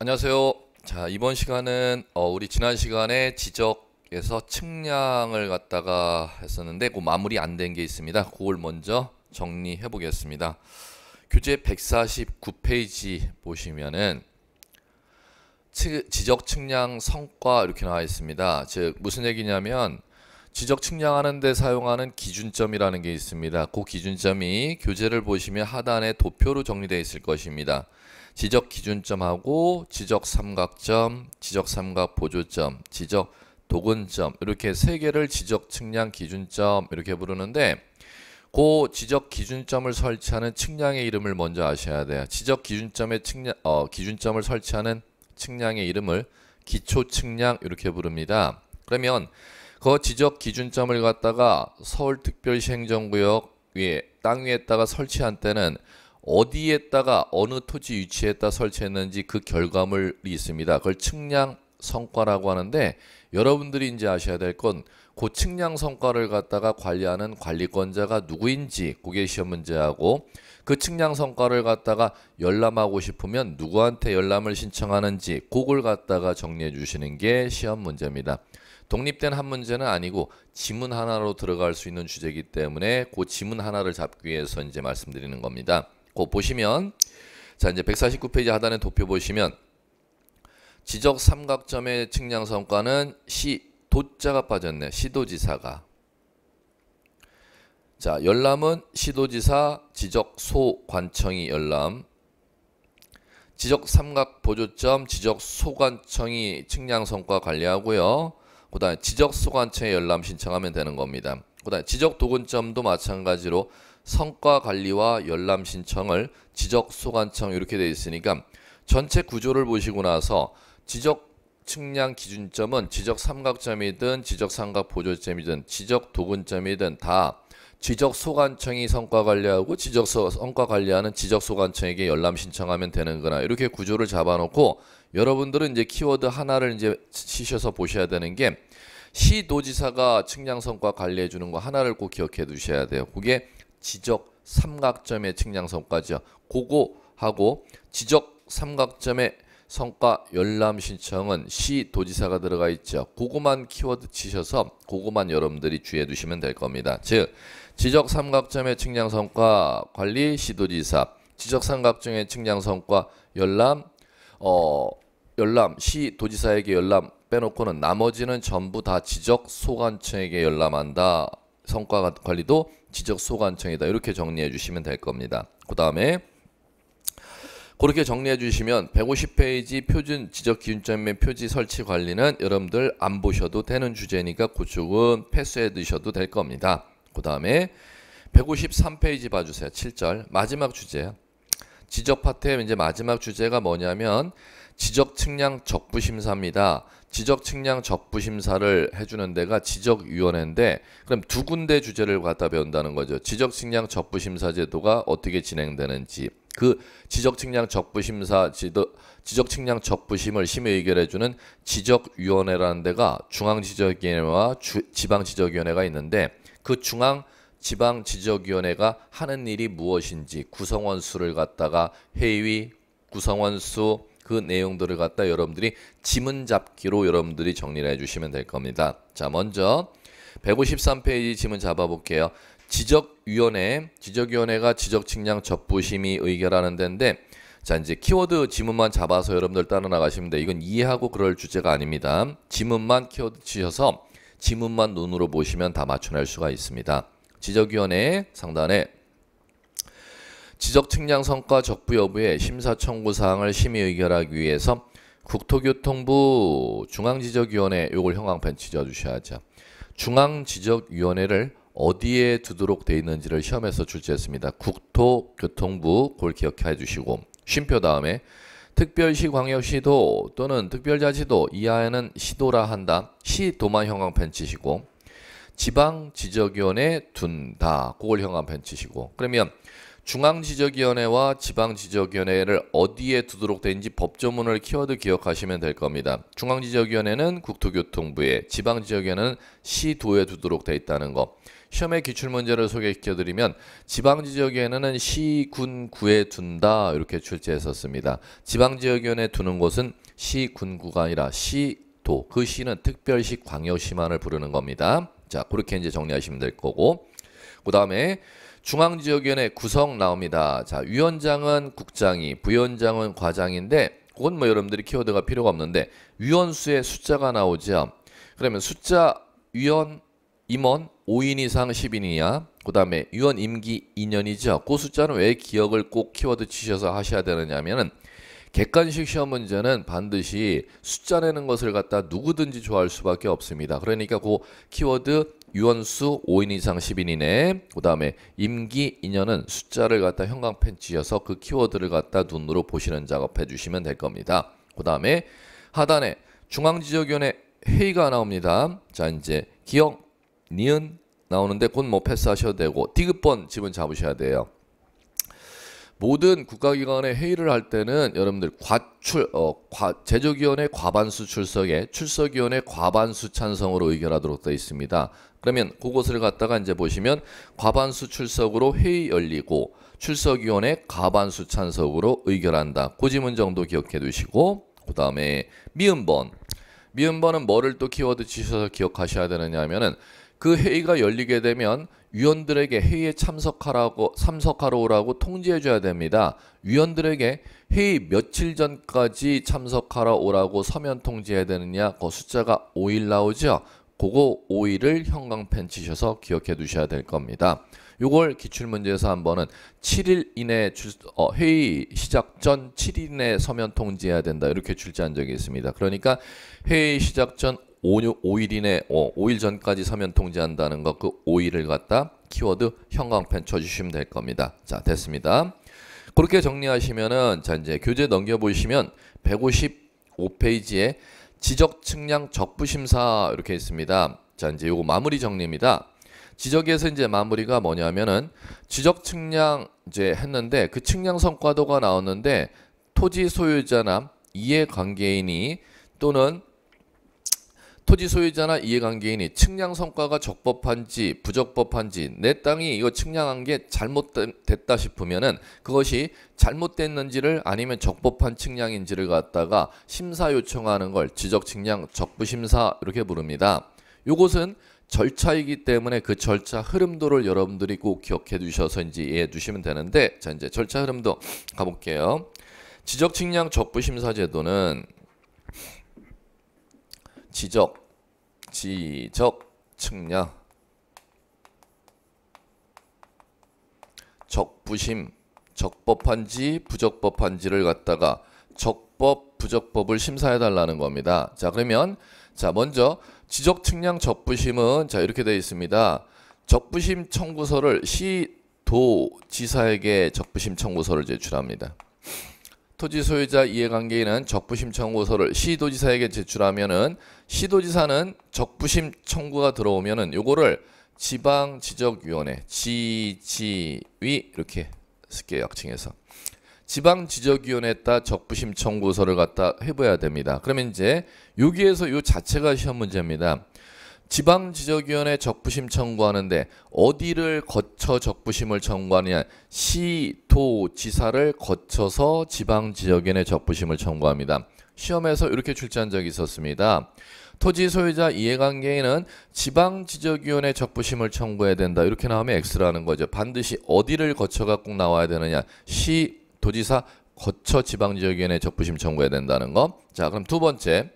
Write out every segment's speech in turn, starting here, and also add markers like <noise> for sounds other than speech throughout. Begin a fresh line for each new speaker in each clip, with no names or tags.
안녕하세요. 자, 이번 시간은 어, 우리 지난 시간에 지적에서 측량을 갖다가 했었는데 그 마무리 안 된 게 있습니다. 그걸 먼저 정리해 보겠습니다. 교재 149페이지 보시면은 치, 지적 측량 성과 이렇게 나와 있습니다. 즉 무슨 얘기냐면 지적 측량하는 데 사용하는 기준점이라는 게 있습니다. 그 기준점이 교재를 보시면 하단에 도표로 정리되어 있을 것입니다. 지적 기준점하고 지적 삼각점, 지적 삼각 보조점, 지적 도근점 이렇게 세 개를 지적 측량 기준점 이렇게 부르는데 고 지적 기준점을 설치하는 측량의 이름을 먼저 아셔야 돼요. 지적 기준점의 측량 어, 기준점을 설치하는 측량의 이름을 기초 측량 이렇게 부릅니다. 그러면 그 지적 기준점을 갖다가 서울특별시 행정구역 위에 땅 위에다가 설치한 때는 어디에다가 어느 토지 위치에다 설치했는지 그 결과물이 있습니다. 그걸 측량 성과라고 하는데 여러분들이 이제 아셔야 될 건 그 측량 성과를 갖다가 관리하는 관리권자가 누구인지 그게 시험 문제하고 그 측량 성과를 갖다가 열람하고 싶으면 누구한테 열람을 신청하는지 그걸 갖다가 정리해 주시는 게 시험 문제입니다. 독립된 한 문제는 아니고 지문 하나로 들어갈 수 있는 주제이기 때문에 그 지문 하나를 잡기 위해서 이제 말씀드리는 겁니다. 곧 보시면 자 이제 149페이지 하단에 도표 보시면 지적 삼각점의 측량 성과는 시 도자가 빠졌네. 시도지사가. 자, 열람은 시도지사 지적 소관청이 열람. 지적 삼각 보조점 지적 소관청이 측량 성과 관리하고요. 그다음에 지적 소관청에 열람 신청하면 되는 겁니다. 그다음에 지적 도근점도 마찬가지로 성과 관리와 열람 신청을 지적 소관청 이렇게 돼 있으니까 전체 구조를 보시고 나서 지적 측량 기준점은 지적 삼각점이든 지적 삼각 보조점이든 지적 도근점이든 다 지적 소관청이 성과 관리하고 지적 성과 관리하는 지적 소관청에게 열람 신청하면 되는 거나 이렇게 구조를 잡아놓고 여러분들은 이제 키워드 하나를 이제 치셔서 보셔야 되는 게 시도지사가 측량 성과 관리해 주는 거 하나를 꼭 기억해 두셔야 돼요. 그게 지적 삼각점의 측량성과죠. 고고 하고 지적 삼각점의 성과 열람 신청은 시 도지사가 들어가 있죠. 고고만 키워드 치셔서 고고만 여러분들이 주의해 두시면 될 겁니다. 즉 지적 삼각점의 측량 성과 관리 시 도지사 지적 삼각점의 측량 성과 열람 어 열람 시 도지사에게 열람 빼놓고는 나머지는 전부 다 지적 소관청에게 열람한다. 성과 관리도 지적 소관청이다. 이렇게 정리해 주시면 될 겁니다. 그 다음에 그렇게 정리해 주시면 150페이지 표준 지적 기준점 및 표지 설치 관리는 여러분들 안 보셔도 되는 주제니까 그쪽은 패스해 두셔도 될 겁니다. 그 다음에 153페이지 봐주세요. 7절 마지막 주제 지적 파트의 이제 마지막 주제가 뭐냐면 지적 측량 적부 심사입니다. 지적 측량 적부 심사를 해주는 데가 지적위원회인데 그럼 두 군데 주제를 갖다 배운다는 거죠. 지적 측량 적부 심사 제도가 어떻게 진행되는지 그 지적 측량 적부 심사 지도 지적 측량 적부심을 심의 의결해주는 지적위원회라는 데가 중앙지적위원회와 주, 지방지적위원회가 있는데 그 중앙 지방 지적위원회가 하는 일이 무엇인지 구성원 수를 갖다가 회의 구성원 수그 내용들을 갖다 여러분들이 지문 잡기로 여러분들이 정리를 해주시면 될 겁니다. 자 먼저 153페이지 지문 잡아볼게요. 지적위원회, 지적위원회가 지적측량 접부심의 의결하는 데인데 자 이제 키워드 지문만 잡아서 여러분들 따라 나가시면 돼 이건 이해하고 그럴 주제가 아닙니다. 지문만 키워드 치셔서 지문만 눈으로 보시면 다 맞춰낼 수가 있습니다. 지적위원회 상단에 지적 측량 성과 적부 여부의 심사 청구 사항을 심의 의결하기 위해서 국토교통부 중앙지적위원회 요걸 형광펜 지져주셔야 하죠. 중앙지적위원회를 어디에 두도록 돼 있는지를 시험에서 출제했습니다. 국토교통부 골 기억해 주시고 쉼표 다음에 특별시 광역시도 또는 특별자치도 이하에는 시도라 한다. 시도만 형광펜 치시고 지방지적위원회 둔다. 그걸 형광펜 치시고 그러면 중앙지적위원회와 지방지적위원회를 어디에 두도록 되는지 법조문을 키워드 기억하시면 될 겁니다. 중앙지적위원회는 국토교통부에, 지방지적위원회는 시도에 두도록 돼 있다는 거. 시험의 기출문제를 소개시켜드리면 지방지적위원회는 시, 군, 구에 둔다 이렇게 출제했었습니다. 지방지역위원회 두는 곳은 시, 군, 구가 아니라 시, 도. 그 시는 특별시, 광역시만을 부르는 겁니다. 자, 그렇게 이제 정리하시면 될 거고 그 다음에 중앙지역위원회 구성 나옵니다. 자, 위원장은 국장이, 부위원장은 과장인데 그건 뭐 여러분들이 키워드가 필요가 없는데 위원수의 숫자가 나오죠. 그러면 숫자 위원 임원 5인 이상 10인 이하 그 다음에 위원 임기 2년이죠. 그 숫자는 왜 기억을 꼭 키워드 치셔서 하셔야 되느냐면은 객관식 시험 문제는 반드시 숫자 내는 것을 갖다 누구든지 좋아할 수밖에 없습니다. 그러니까 그 키워드 유언수 5인 이상 10인 이내 그 다음에 임기 2년은 숫자를 갖다 형광펜 쥐어서 그 키워드를 갖다 눈으로 보시는 작업해 주시면 될 겁니다 그 다음에 하단에 중앙지적위원회 회의가 나옵니다 자 이제 기억, 니은 나오는데 곧 뭐 패스하셔도 되고 디귿번 집은 잡으셔야 돼요 모든 국가기관의 회의를 할 때는 여러분들 과출 어, 과, 제조기원의 과반수 출석에 출석위원회 과반수 찬성으로 의결하도록 되어 있습니다. 그러면 그것을 갖다가 이제 보시면 과반수 출석으로 회의 열리고 출석위원회 과반수 찬성으로 의결한다. 고지문 그 정도 기억해 두시고 그 다음에 미음번 미음번은 뭐를 또 키워드 치셔서 기억하셔야 되느냐 하면은 그 회의가 열리게 되면 위원들에게 회의에 참석하라고 참석하러 오라고 통지해 줘야 됩니다. 위원들에게 회의 며칠 전까지 참석하러 오라고 서면 통지해야 되느냐? 그 숫자가 5일 나오죠. 그거 5일을 형광펜 치셔서 기억해 두셔야 될 겁니다. 이걸 기출문제에서 한번은 7일 이내 주, 어, 회의 시작 전 7일 이내 서면 통지해야 된다. 이렇게 출제한 적이 있습니다. 그러니까 회의 시작 전 5, 일 이내, 어, 5일 전까지 서면 통지한다는 것 그 5일을 갖다 키워드 형광펜 쳐주시면 될 겁니다. 자, 됐습니다. 그렇게 정리하시면은 자 이제 교재 넘겨보시면 155페이지에 지적 측량 적부 심사 이렇게 있습니다. 자 이제 요거 마무리 정리입니다. 지적에서 이제 마무리가 뭐냐면은 지적 측량 이제 했는데 그 측량 성과도가 나왔는데 토지 소유자나 이해 관계인이 또는 토지 소유자나 이해관계인이 측량 성과가 적법한지 부적법한지 내 땅이 이거 측량한 게 잘못됐다 싶으면은 그것이 잘못됐는지를 아니면 적법한 측량인지를 갖다가 심사 요청하는 걸 지적 측량 적부 심사 이렇게 부릅니다. 이것은 절차이기 때문에 그 절차 흐름도를 여러분들이 꼭 기억해 두셔서 이제 이해해 두시면 되는데 자 이제 절차 흐름도 가볼게요. 지적 측량 적부 심사 제도는 지적 지적 측량 적부심 적법한지 부적법한지를 갖다가 적법 부적법을 심사해 달라는 겁니다. 자 그러면 자 먼저 지적 측량 적부심은 자 이렇게 되어 있습니다. 적부심 청구서를 시도지사에게 적부심 청구서를 제출합니다. 토지 소유자 이해관계인은 적부심 청구서를 시도지사에게 제출하면은 시도지사는 적부심 청구가 들어오면은 요거를 지방지적위원회 지지위 이렇게 쓸게요 약칭해서 지방지적위원회에다 적부심 청구서를 갖다 해봐야 됩니다. 그러면 이제 여기에서 요 자체가 시험 문제입니다. 지방지적위원회 적부심 청구하는데 어디를 거쳐 적부심을 청구하느냐 시, 도, 지사를 거쳐서 지방지적위원회 적부심을 청구합니다. 시험에서 이렇게 출제한 적이 있었습니다. 토지 소유자 이해관계인은 지방지적위원회 적부심을 청구해야 된다. 이렇게 나오면 X라는 거죠. 반드시 어디를 거쳐가 꼭 나와야 되느냐 시, 도지사 거쳐 지방지역위원회 적부심 청구해야 된다는 거. 자 그럼 두 번째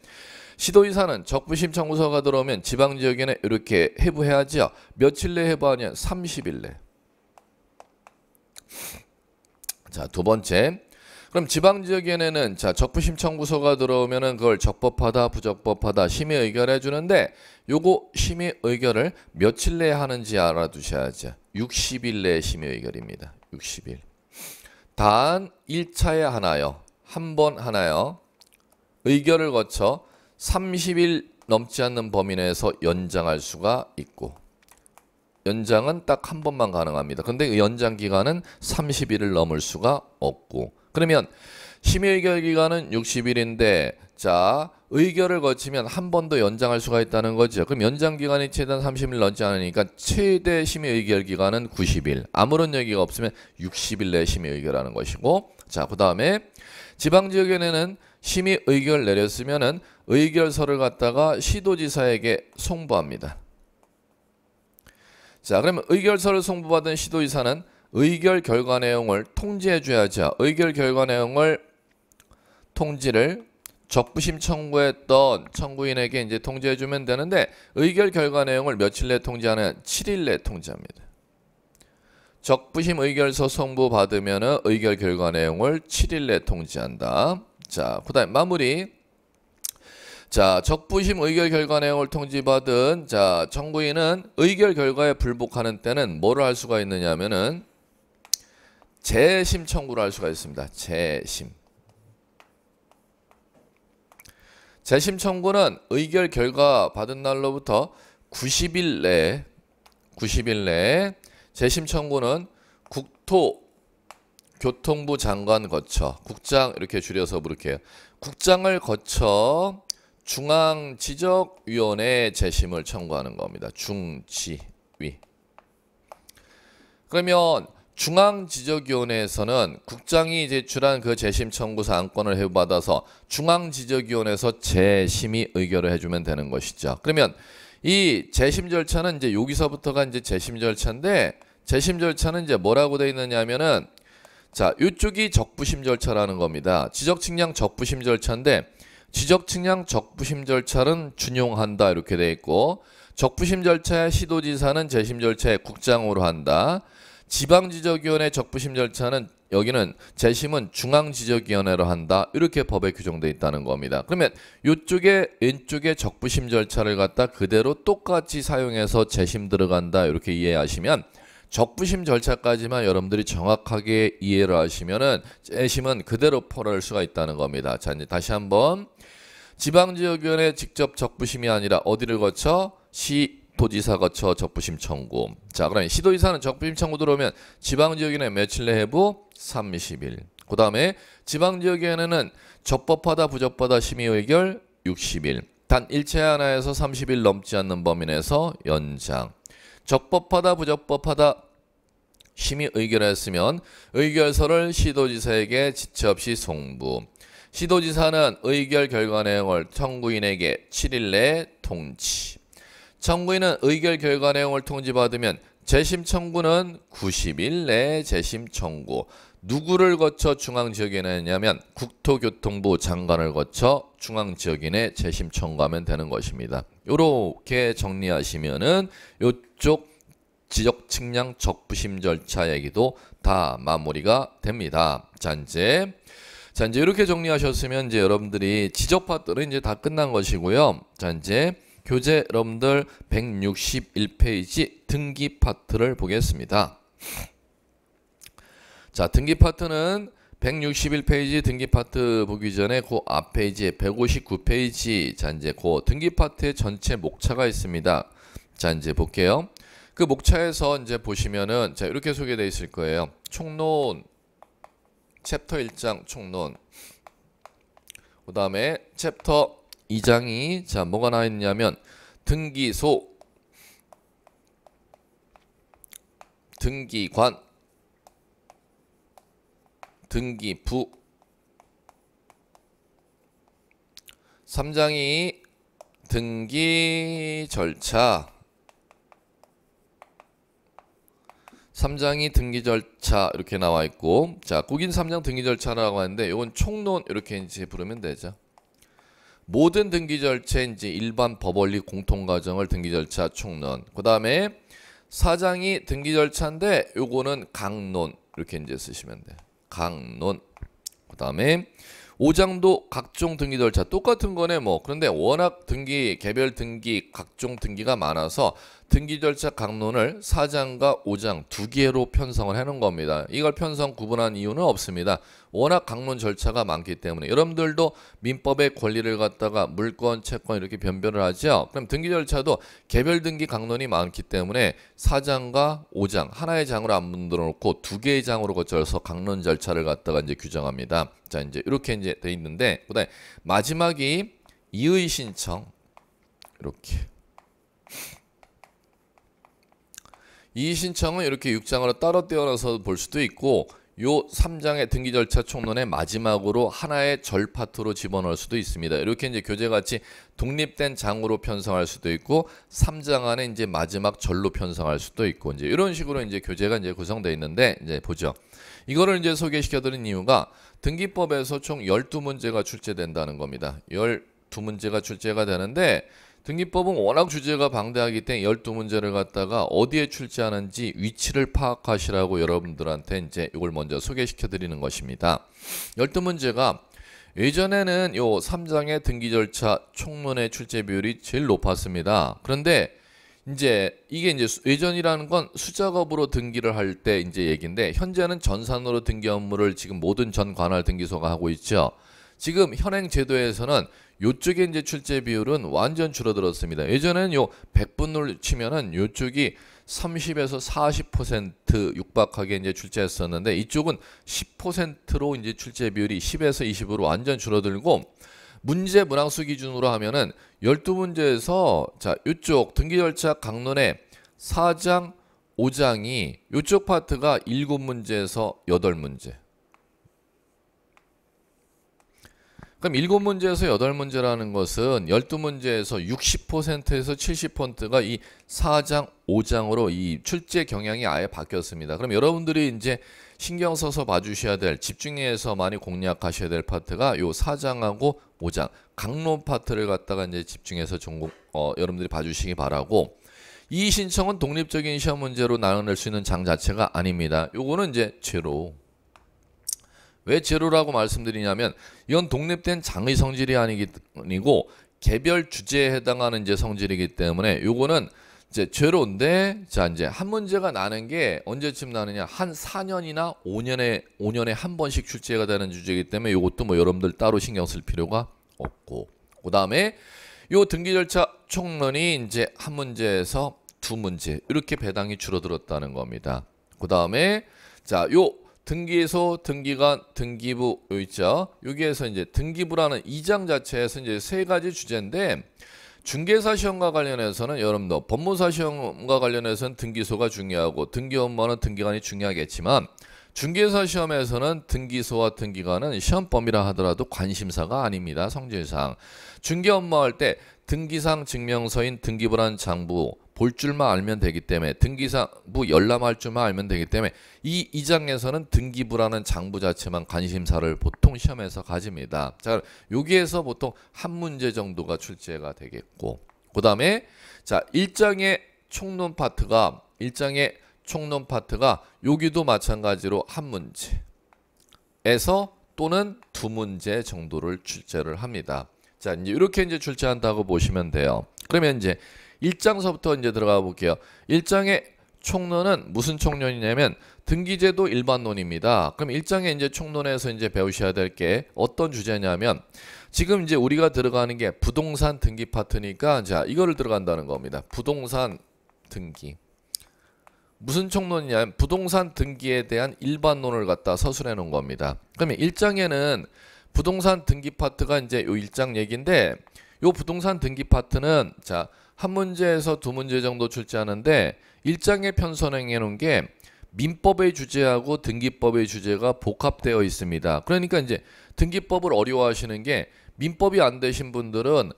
시도이사는 적부심청 구서가 들어오면 지방지역에는 이렇게 해부해야지요. 며칠 내에 해부하냐? 30일 내. 자, 두 번째. 그럼 지방지역에는자 적부심청구서가 들어오면 그걸 적법하다 부적법하다 심의 의결해 주는데 요거 심의 의결을 며칠 내에 하는지 알아두셔야죠. 60일 내에 심의 의결입니다. 60일. 단 1차에 하나요. 한 번 하나요. 의결을 거쳐 30일 넘지 않는 범위 내에서 연장할 수가 있고 연장은 딱 한 번만 가능합니다. 근데 연장 기간은 30일을 넘을 수가 없고 그러면 심의의결 기간은 60일인데 자 의결을 거치면 한 번 더 연장할 수가 있다는 거죠. 그럼 연장 기간이 최단 30일 넘지 않으니까 최대 심의의결 기간은 90일. 아무런 얘기가 없으면 60일 내 심의의결하는 것이고 자그 다음에 지방지역에는 심의 의결 내렸으면은 의결서를 갖다가 시도지사에게 송부합니다. 자, 그러면 의결서를 송부받은 시도지사는 의결 결과 내용을 통지해 줘야죠. 의결 결과 내용을 통지를 적부심 청구했던 청구인에게 이제 통지해 주면 되는데 의결 결과 내용을 며칠 내 통지하는 7일 내 통지합니다. 적부심 의결서 송부 받으면 의결 결과 내용을 7일 내 통지한다. 자, 그다음 마무리 자, 적부심 의결 결과 내용을 통지받은 자, 청구인은 의결 결과에 불복하는 때는 뭐를 할 수가 있느냐면은 재심 청구를 할 수가 있습니다. 재심. 재심 청구는 의결 결과 받은 날로부터 90일 내 90일 내 재심 청구는 국토 교통부 장관 거쳐 국장 이렇게 줄여서 부를게요. 국장을 거쳐 중앙지적위원회 재심을 청구하는 겁니다. 중지위. 그러면 중앙지적위원회에서는 국장이 제출한 그 재심 청구 사안권을 회부받아서 중앙지적위원회에서 재심이 의결을 해주면 되는 것이죠. 그러면 이 재심 절차는 이제 여기서부터가 이제 재심 절차인데 재심 절차는 이제 뭐라고 돼 있느냐면은 자 이쪽이 적부심 절차라는 겁니다. 지적 측량 적부심 절차인데 지적 측량 적부심 절차는 준용한다 이렇게 돼 있고 적부심 절차의 시도지사는 재심 절차의 국장으로 한다. 지방지적위원회 적부심 절차는 여기는 재심은 중앙지적위원회로 한다 이렇게 법에 규정되어 있다는 겁니다. 그러면 이쪽에 왼쪽에 적부심 절차를 갖다 그대로 똑같이 사용해서 재심 들어간다 이렇게 이해하시면 적부심 절차까지만 여러분들이 정확하게 이해를 하시면은 재심은 그대로 포괄 수가 있다는 겁니다. 자, 이제 다시 한번 지방지역위원회 직접 적부심이 아니라 어디를 거쳐 시 도지사 거쳐 적부심 청구. 자, 그럼 시도지사는 적부심 청구 들어오면 지방지역위원회 며칠 내 해부 30일. 그 다음에 지방지역위원회는 적법하다 부적법하다 심의 의결 60일. 단 일체 하나에서 30일 넘지 않는 범위 내에서 연장. 적법하다 부적법하다 심히 의결했으면 의결서를 시도지사에게 지체 없이 송부. 시도지사는 의결 결과 내용을 청구인에게 7일 내에 통지. 청구인은 의결 결과 내용을 통지받으면 재심 청구는 90일 내에 재심 청구. 누구를 거쳐 중앙지역위원회 냐면 국토교통부 장관을 거쳐 중앙지역위원회 재심 청구하면 되는 것입니다. 이렇게 정리하시면은 이쪽 지적 측량 적부심 절차 얘기도 다 마무리가 됩니다. 자 이제 자 이제 이렇게 정리하셨으면 이제 여러분들이 지적 파트는 이제 다 끝난 것이고요. 자 이제 교재 여러분들 161페이지 등기 파트를 보겠습니다. 자, 등기 파트는 161페이지 등기 파트 보기 전에 그 앞페이지에 159페이지 자 이제 그 등기 파트의 전체 목차가 있습니다. 자 이제 볼게요. 그 목차에서 이제 보시면은 자 이렇게 소개되어 있을 거예요. 총론 챕터 1장 총론 그 다음에 챕터 2장이 자 뭐가 나와 있냐면 등기소 등기관 등기 부 3장이 등기 절차 3장이 등기 절차 이렇게 나와 있고 자 국인 3장 등기 절차라고 하는데 이건 총론 이렇게 이제 부르면 되죠 모든 등기 절차 이제 일반 법원리 공통 과정을 등기 절차 총론 그 다음에 4장이 등기 절차인데 요거는 강론 이렇게 이제 쓰시면 돼요 강론 그 다음에 5장도 각종 등기 절차 똑같은 거네 뭐 그런데 워낙 등기 개별 등기 각종 등기가 많아서 등기 절차 강론을 4장과 5장 두 개로 편성을 해놓은 겁니다. 이걸 편성 구분한 이유는 없습니다. 워낙 강론 절차가 많기 때문에 여러분들도 민법의 권리를 갖다가 물권, 채권 이렇게 변별을 하죠. 그럼 등기 절차도 개별 등기 강론이 많기 때문에 4장과 5장 하나의 장으로 안 만들어 놓고 두 개의 장으로 거쳐서 강론 절차를 갖다가 이제 규정합니다. 자, 이제 이렇게 이제 돼 있는데 그다음에 마지막이 이의 신청 이렇게 이 신청은 이렇게 6장으로 따로 떼어놔서 볼 수도 있고 요 3장의 등기 절차 총론의 마지막으로 하나의 절파트로 집어넣을 수도 있습니다. 이렇게 이제 교재같이 독립된 장으로 편성할 수도 있고 3장 안에 이제 마지막 절로 편성할 수도 있고 이제 이런 식으로 이제 교재가 이제 구성되어 있는데 이제 보죠. 이거를 이제 소개시켜 드린 이유가 등기법에서 총 12문제가 출제된다는 겁니다. 12문제가 출제가 되는데 등기법은 워낙 주제가 방대하기 때문에 12문제를 갖다가 어디에 출제하는지 위치를 파악하시라고 여러분들한테 이제 이걸 먼저 소개시켜 드리는 것입니다. 12문제가 예전에는 요 3장의 등기 절차 총론의 출제 비율이 제일 높았습니다. 그런데 이제 이게 이제 예전이라는 건 수작업으로 등기를 할 때 이제 얘긴데 현재는 전산으로 등기 업무를 지금 모든 전 관할 등기소가 하고 있죠. 지금 현행 제도에서는 요쪽에 이제 출제 비율은 완전 줄어들었습니다. 예전에는 요0분을 치면은 요쪽이 30에서 40% 육박하게 이제 출제했었는데 이쪽은 10%로 이제 출제 비율이 10에서 20으로 완전 줄어들고 문제 문항수 기준으로 하면은 12문제에서 자, 요쪽 등기 절차 강론의 4장 5장이 요쪽 파트가 7문제에서 8문제 그럼 7문제에서 8문제라는 것은 12문제에서 60%에서 70%가 이 4장, 5장으로 이 출제 경향이 아예 바뀌었습니다. 그럼 여러분들이 이제 신경 써서 봐주셔야 될, 집중해서 많이 공략하셔야 될 파트가 요 4장하고 5장, 강론 파트를 갖다가 이제 집중해서 전공, 어, 여러분들이 봐주시기 바라고, 이 신청은 독립적인 시험 문제로 나눌 수 있는 장 자체가 아닙니다. 요거는 이제 제로 왜 제로라고 말씀드리냐면 이건 독립된 장의 성질이 아니고 개별 주제에 해당하는 이제 성질이기 때문에 요거는 이제 제로인데 자 이제 한 문제가 나는 게 언제쯤 나느냐 한 4년이나 5년에 5년에 한 번씩 출제가 되는 주제이기 때문에 이것도뭐 여러분들 따로 신경 쓸 필요가 없고 그다음에 요 등기 절차 총론이 이제 한 문제에서 두 문제 이렇게 배당이 줄어들었다는 겁니다. 그다음에 자요 등기소, 등기관, 등기부 있죠. 여기에서 이제 등기부라는 이장 자체에서 이제 세 가지 주제인데 중개사 시험과 관련해서는 여러분도 법무사 시험과 관련해서는 등기소가 중요하고 등기 업무는 등기관이 중요하겠지만 중개사 시험에서는 등기소와 등기관은 시험범위라 하더라도 관심사가 아닙니다. 성질상 중개 업무할 때 등기상 증명서인 등기부란 장부 볼 줄만 알면 되기 때문에 등기사부 열람할 줄만 알면 되기 때문에 이이장에서는 등기부라는 장부 자체만 관심사를 보통 시험에서 가집니다. 자, 여기에서 보통 한 문제 정도가 출제가 되겠고 그 다음에 자일장의 총론 파트가 일장의 총론 파트가 여기도 마찬가지로 한 문제에서 또는 두 문제 정도를 출제를 합니다. 자, 이제 이렇게 이제 출제한다고 보시면 돼요. 그러면 이제 1장서부터 이제 들어가 볼게요. 1장의 총론은 무슨 총론이냐면 등기제도 일반론입니다. 그럼 1장에 이제 총론에서 이제 배우셔야 될 게 어떤 주제냐면 지금 이제 우리가 들어가는 게 부동산 등기 파트니까 자, 이거를 들어간다는 겁니다. 부동산 등기. 무슨 총론이냐면 부동산 등기에 대한 일반론을 갖다 서술해 놓은 겁니다. 그러면 1장에는 부동산 등기 파트가 이제 요 1장 얘긴데요 부동산 등기 파트는 자, 한 문제에서 두 문제 정도 출제하는데 1장에 편선행해 놓은 게 민법의 주제하고 등기법의 주제가 복합되어 있습니다. 그러니까 이제 등기법을 어려워하시는 게 민법이 안 되신 분들은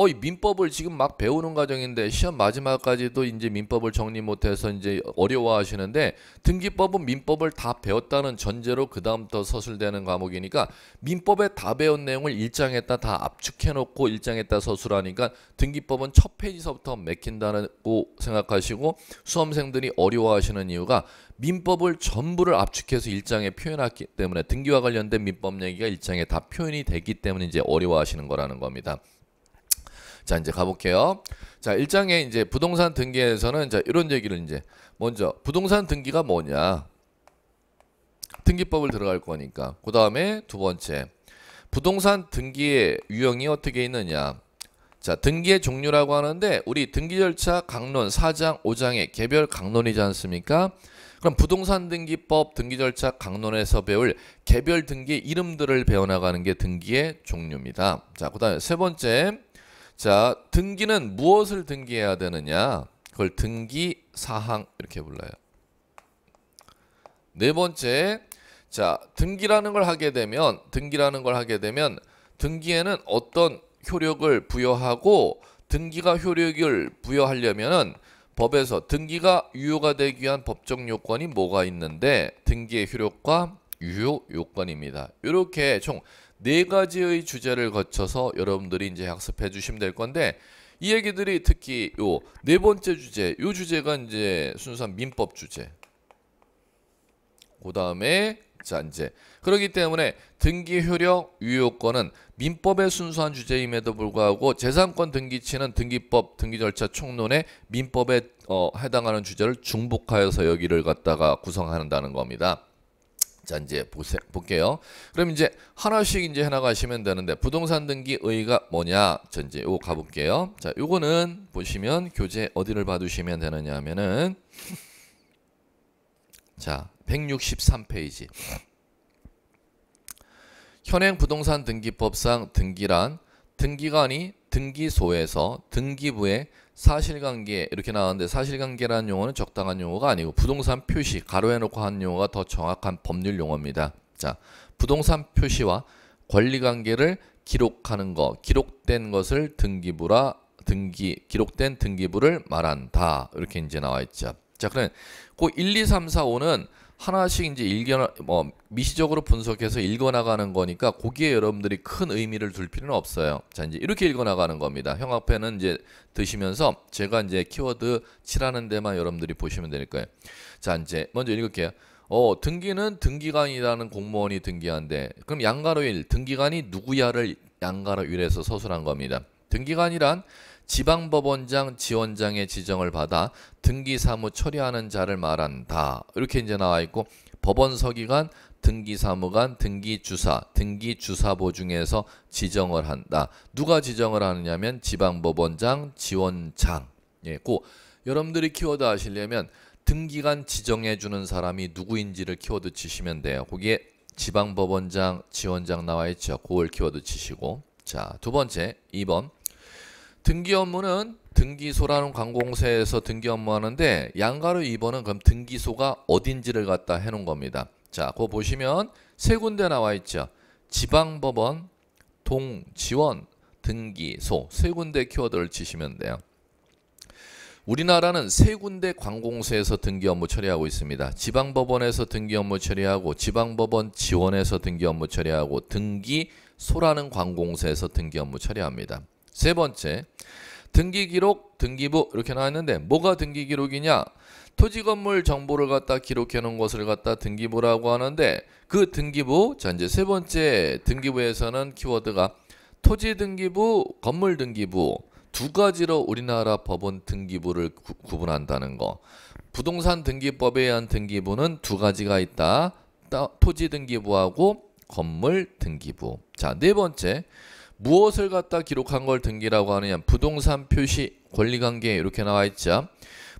어, 이 민법을 지금 막 배우는 과정인데 시험 마지막까지도 이제 민법을 정리 못해서 이제 어려워하시는데 등기법은 민법을 다 배웠다는 전제로 그 다음부터 서술되는 과목이니까 민법에 다 배운 내용을 일장에다 다 압축해놓고 일장에다 서술하니까 등기법은 첫 페이지서부터 맥힌다고 생각하시고 수험생들이 어려워하시는 이유가 민법을 전부를 압축해서 일장에 표현하기 때문에 등기와 관련된 민법 얘기가 일장에 다 표현이 되기 때문에 이제 어려워하시는 거라는 겁니다. 자 이제 가볼게요. 자 1장에 이제 부동산 등기에서는 자 이런 얘기를 이제 먼저 부동산 등기가 뭐냐 등기법을 들어갈 거니까 그 다음에 두 번째 부동산 등기의 유형이 어떻게 있느냐 자 등기의 종류라고 하는데 우리 등기 절차 강론 4장 5장의 개별 강론이지 않습니까 그럼 부동산 등기법 등기 절차 강론에서 배울 개별 등기 이름들을 배워나가는 게 등기의 종류입니다 자 그 다음에 세 번째 자, 등기는 무엇을 등기해야 되느냐? 그걸 등기 사항 이렇게 불러요. 네 번째, 자 등기라는 걸 하게 되면 등기라는 걸 하게 되면 등기에는 어떤 효력을 부여하고 등기가 효력을 부여하려면은 법에서 등기가 유효가 되기 위한 법적 요건이 뭐가 있는데 등기의 효력과 유효 요건입니다. 이렇게 총네 가지의 주제를 거쳐서 여러분들이 이제 학습해 주시면 될 건데 이 얘기들이 특히 요 네 번째 주제, 요 주제가 이제 순수한 민법 주제. 그다음에 자 이제 그러기 때문에 등기 효력 유효권은 민법의 순수한 주제임에도 불구하고 재산권 등기치는 등기법 등기 절차 총론에 민법에 어, 해당하는 주제를 중복하여서 여기를 갖다가 구성한다는 겁니다. 자 이제 볼게요. 그럼 이제 하나씩 이제 해나가시면 되는데 부동산 등기 의의가 뭐냐? 자 이제 요거 가볼게요. 자 요거는 보시면 교재 어디를 봐두시면 되느냐 하면은 <laughs> 자 163페이지 현행 부동산 등기법상 등기란 등기관이 등기소에서 등기부에 사실관계 이렇게 나왔는데 사실관계라는 용어는 적당한 용어가 아니고 부동산 표시 가로에 놓고 한 용어가 더 정확한 법률 용어입니다. 자, 부동산 표시와 권리관계를 기록하는 것, 기록된 것을 등기부라 등기 기록된 등기부를 말한다. 이렇게 이제 나와 있죠. 자, 그럼 그 1, 2, 3, 4, 5는 하나씩 이제 일견 뭐 미시적으로 분석해서 읽어 나가는 거니까 거기에 여러분들이 큰 의미를 둘 필요는 없어요. 자, 이제 이렇게 읽어 나가는 겁니다. 형앞에는 이제 드시면서 제가 이제 키워드 칠하는 데만 여러분들이 보시면 될 거예요. 자, 이제 먼저 읽을게요. 어, 등기는 등기관이라는 공무원이 등기한데 그럼 양가로일 등기관이 누구야를 양가로일에서 서술한 겁니다. 등기관이란 지방법원장 지원장의 지정을 받아 등기 사무 처리하는 자를 말한다. 이렇게 이제 나와 있고 법원 서기관, 등기 사무관, 등기 주사, 등기 주사보 중에서 지정을 한다. 누가 지정을 하느냐면 지방법원장 지원장. 예, 꼭 여러분들이 키워드 하시려면 등기관 지정해 주는 사람이 누구인지를 키워드 치시면 돼요. 거기에 지방법원장 지원장 나와 있죠. 그걸 키워드 치시고 자, 두 번째 2번 등기 업무는 등기소라는 관공서에서 등기 업무 하는데 양가로 2번은 그럼 등기소가 어딘지를 갖다 해놓은 겁니다. 자, 그거 보시면 세 군데 나와 있죠. 지방법원, 동지원, 등기소 세 군데 키워드를 치시면 돼요. 우리나라는 세 군데 관공서에서 등기 업무 처리하고 있습니다. 지방법원에서 등기 업무 처리하고 지방법원 지원에서 등기 업무 처리하고 등기소라는 관공서에서 등기 업무 처리합니다. 세 번째, 등기 기록, 등기부 이렇게 나왔는데 뭐가 등기 기록이냐? 토지 건물 정보를 갖다 기록해 놓은 것을 갖다 등기부라고 하는데 그 등기부 자 이제 세 번째 등기부에서는 키워드가 토지 등기부, 건물 등기부 두 가지로 우리나라 법은 등기부를 구, 구분한다는 거. 부동산 등기법에 의한 등기부는 두 가지가 있다. 토지 등기부하고 건물 등기부. 자, 네 번째. 무엇을 갖다 기록한 걸 등기라고 하느냐 부동산 표시 권리관계 이렇게 나와 있죠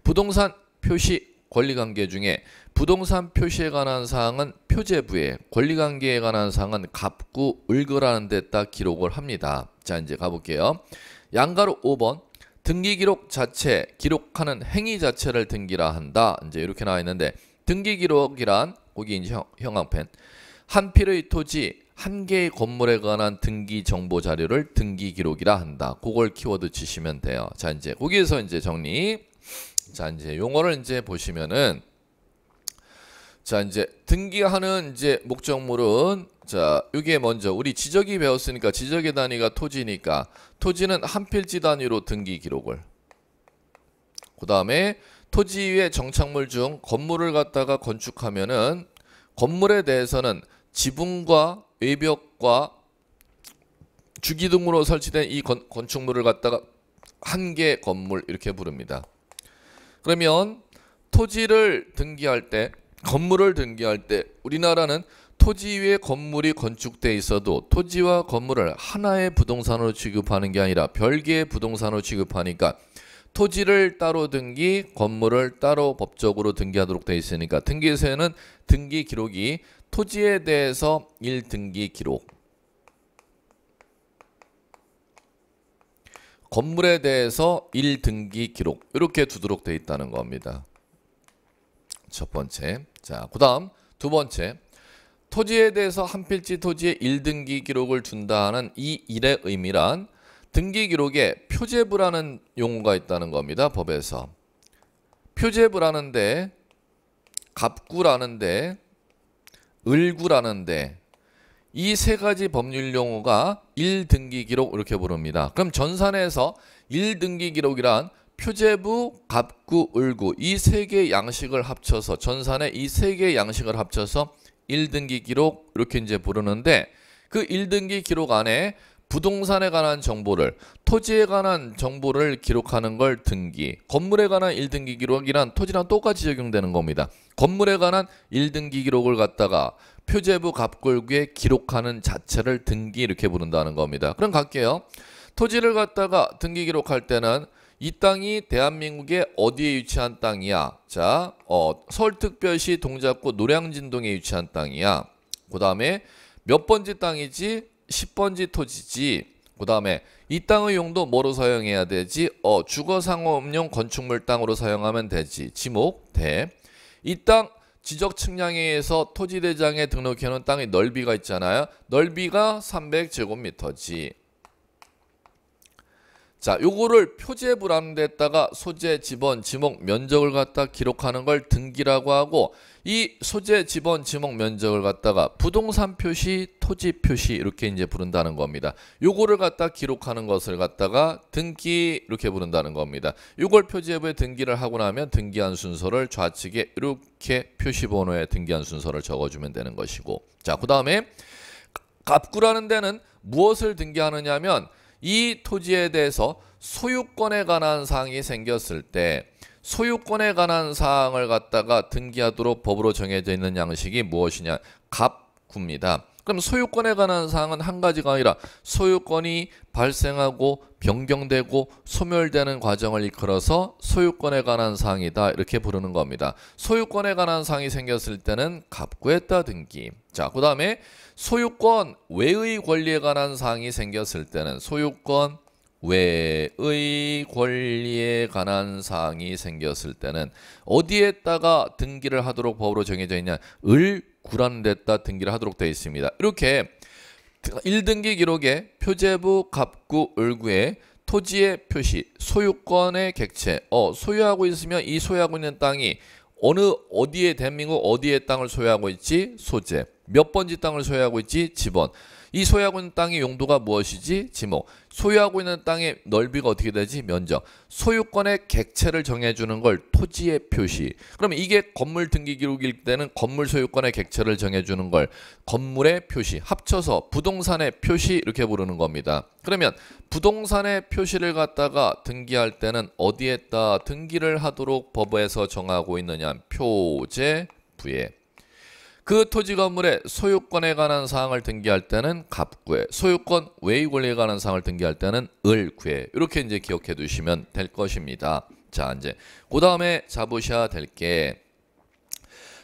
부동산 표시 권리관계 중에 부동산 표시에 관한 사항은 표제부에 권리관계에 관한 사항은 갑구 을거라는 데다 기록을 합니다 자 이제 가볼게요 양가로 5번 등기 기록 자체 기록하는 행위 자체를 등기라 한다 이제 이렇게 나와 있는데 등기 기록이란 거기 이제 형, 형광펜 한 필의 토지 한 개의 건물에 관한 등기 정보 자료를 등기 기록이라 한다. 그걸 키워드 치시면 돼요. 자, 이제 거기에서 이제 정리. 자, 이제 용어를 이제 보시면은 자, 이제 등기하는 이제 목적물은 자, 여기에 먼저 우리 지적이 배웠으니까 지적의 단위가 토지니까 토지는 한 필지 단위로 등기 기록을 그다음에 토지 위에 정착물 중 건물을 갖다가 건축하면은 건물에 대해서는 지붕과 외벽과 주기둥으로 설치된 이 건, 건축물을 갖다가 한 개 건물 이렇게 부릅니다. 그러면 토지를 등기할 때 건물을 등기할 때 우리나라는 토지 위에 건물이 건축돼 있어도 토지와 건물을 하나의 부동산으로 취급하는 게 아니라 별개의 부동산으로 취급하니까 토지를 따로 등기, 건물을 따로 법적으로 등기하도록 돼 있으니까 등기소는 등기 기록이 토지에 대해서 1등기 기록 건물에 대해서 1등기 기록 이렇게 두도록 돼 있다는 겁니다. 첫 번째 자 그다음 두 번째 토지에 대해서 한 필지 토지에 1등기 기록을 준다는 이 일의 의미란 등기 기록에 표제부라는 용어가 있다는 겁니다. 법에서 표제부라는데 갑구라는데 을구라는데 이 세 가지 법률 용어가 1등기 기록 이렇게 부릅니다. 그럼 전산에서 1등기 기록이란 표제부, 갑구, 을구 이 세 개 양식을 합쳐서 전산의 이세 개 양식을 합쳐서 1등기 기록 이렇게 이제 부르는데 그 1등기 기록 안에 부동산에 관한 정보를 토지에 관한 정보를 기록하는 걸 등기 건물에 관한 1등기 기록이란 토지랑 똑같이 적용되는 겁니다 건물에 관한 1등기 기록을 갖다가 표제부 갑골구에 기록하는 자체를 등기 이렇게 부른다는 겁니다 그럼 갈게요 토지를 갖다가 등기 기록할 때는 이 땅이 대한민국의 어디에 위치한 땅이야 자 어, 서울특별시 동작구 노량진동에 위치한 땅이야 그 다음에 몇 번째 땅이지 10번지 토지지 그 다음에 이 땅의 용도 뭐로 사용해야 되지? 어, 주거상업용 건축물 땅으로 사용하면 되지. 지목, 대. 이 땅 지적 측량에 의해서 토지대장에 등록해놓은 땅의 넓이가 있잖아요. 넓이가 300제곱미터지. 자, 요거를 표제 부라는 데다가 소재, 지번, 지목, 면적을 갖다 기록하는 걸 등기라고 하고 이 소재, 지번, 지목, 면적을 갖다가 부동산 표시, 토지 표시 이렇게 이제 부른다는 겁니다. 요거를 갖다 기록하는 것을 갖다가 등기 이렇게 부른다는 겁니다. 요걸 표제부에 등기를 하고 나면 등기한 순서를 좌측에 이렇게 표시번호에 등기한 순서를 적어주면 되는 것이고 자, 그 다음에 갑구라는 데는 무엇을 등기하느냐 면이 토지에 대해서 소유권에 관한 사항이 생겼을 때 소유권에 관한 사항을 갖다가 등기하도록 법으로 정해져 있는 양식이 무엇이냐? 갑구입니다. 그럼 소유권에 관한 사항은 한 가지가 아니라 소유권이 발생하고 변경되고 소멸되는 과정을 이끌어서 소유권에 관한 사항이다 이렇게 부르는 겁니다. 소유권에 관한 사항이 생겼을 때는 갑구에따 등기. 자, 그 다음에 소유권 외의 권리에 관한 사항이 생겼을 때는 소유권 외의 권리에 관한 사항이 생겼을 때는 어디에다가 등기를 하도록 법으로 정해져 있냐 을 구란됐다 등기를 하도록 되어 있습니다. 이렇게 1등기 기록에 표제부 갑구 을구에 토지의 표시, 소유권의 객체, 어, 소유하고 있으면 이 소유하고 있는 땅이 어느 어디에 대한민국 어디에 땅을 소유하고 있지? 소재. 몇 번지 땅을 소유하고 있지? 집원. 이 소유하고 있는 땅의 용도가 무엇이지? 지목. 소유하고 있는 땅의 넓이가 어떻게 되지? 면적. 소유권의 객체를 정해주는 걸 토지의 표시. 그러면 이게 건물 등기 기록일 때는 건물 소유권의 객체를 정해주는 걸 건물의 표시. 합쳐서 부동산의 표시 이렇게 부르는 겁니다. 그러면 부동산의 표시를 갖다가 등기할 때는 어디에다 등기를 하도록 법에서 정하고 있느냐? 표제부에. 그 토지 건물의 소유권에 관한 사항을 등기할 때는 갑구에, 소유권 외의 권리에 관한 사항을 등기할 때는 을구에 이렇게 이제 기억해 두시면 될 것입니다. 자, 이제 그 다음에 잡으셔야 될게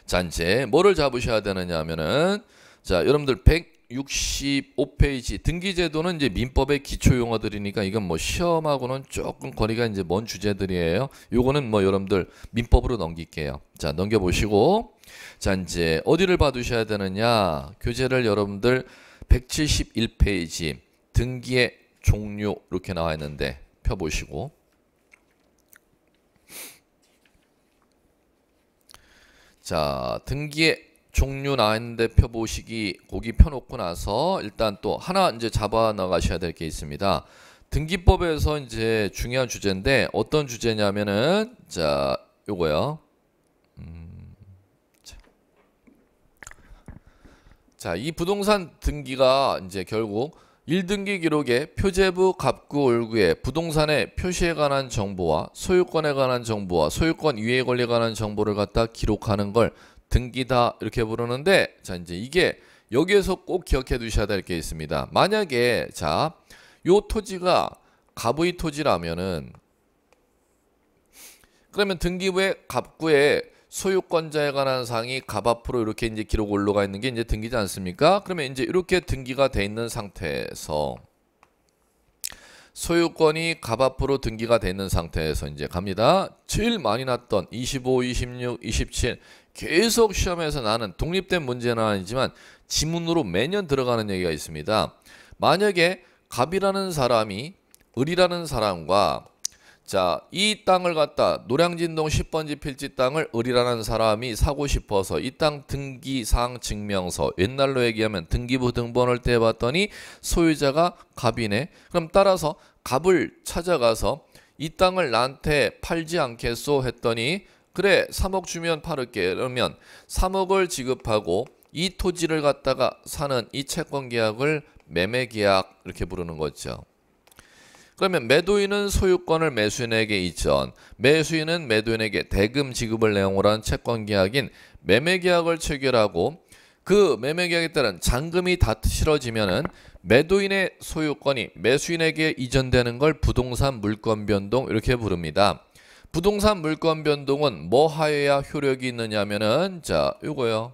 자, 이제 뭐를 잡으셔야 되느냐 하면은 자, 여러분들 165페이지 등기제도는 이제 민법의 기초 용어들이니까 이건 뭐 시험하고는 조금 거리가 이제 먼 주제들이에요. 요거는 뭐 여러분들 민법으로 넘길게요. 자, 넘겨 보시고 자, 이제 어디를 봐두셔야 되느냐? 교재를 여러분들 171페이지 등기의 종류 이렇게 나와 있는데 펴보시고 자 등기의 종류 나와 있는데 펴보시기 거기 펴놓고 나서 일단 또 하나 이제 잡아 나가셔야 될 게 있습니다. 등기법에서 이제 중요한 주제인데 어떤 주제냐면은 자 요거요. 음. 자, 이 부동산 등기가 이제 결국 1등기 기록에 표제부, 갑구, 월구에 부동산의 표시에 관한 정보와 소유권에 관한 정보와 소유권 이외의 권리에 관한 정보를 갖다 기록하는 걸 등기다 이렇게 부르는데 자 이제 이게 여기에서 꼭 기억해 두셔야 될 게 있습니다. 만약에 자요 토지가 갑의 토지라면은 그러면 등기부에 갑구에 소유권자에 관한 사항이 갑 앞으로 이렇게 이제 기록 올라가 있는 게 이제 등기지 않습니까? 그러면 이제 이렇게 등기가 돼 있는 상태에서 소유권이 갑 앞으로 등기가 돼 있는 상태에서 이제 갑니다. 제일 많이 났던 25, 26, 27 계속 시험에서 나는 독립된 문제는 아니지만 지문으로 매년 들어가는 얘기가 있습니다. 만약에 갑이라는 사람이 을이라는 사람과 자, 이 땅을 갖다 노량진동 10번지 필지 땅을 을이라는 사람이 사고 싶어서 이 땅 등기사항 증명서 옛날로 얘기하면 등기부 등본을 떼봤더니 소유자가 갑이네. 그럼 따라서 갑을 찾아가서 이 땅을 나한테 팔지 않겠소 했더니 그래 3억 주면 팔을게 그러면 3억을 지급하고 이 토지를 갖다가 사는 이 채권 계약을 매매 계약 이렇게 부르는 거죠. 그러면 매도인은 소유권을 매수인에게 이전, 매수인은 매도인에게 대금 지급을 내용으로 한 채권 계약인 매매 계약을 체결하고 그 매매 계약에 따른 잔금이 다 실어지면은 매도인의 소유권이 매수인에게 이전되는 걸 부동산 물권 변동 이렇게 부릅니다. 부동산 물권 변동은 뭐 하여야 효력이 있느냐면은 자, 이거요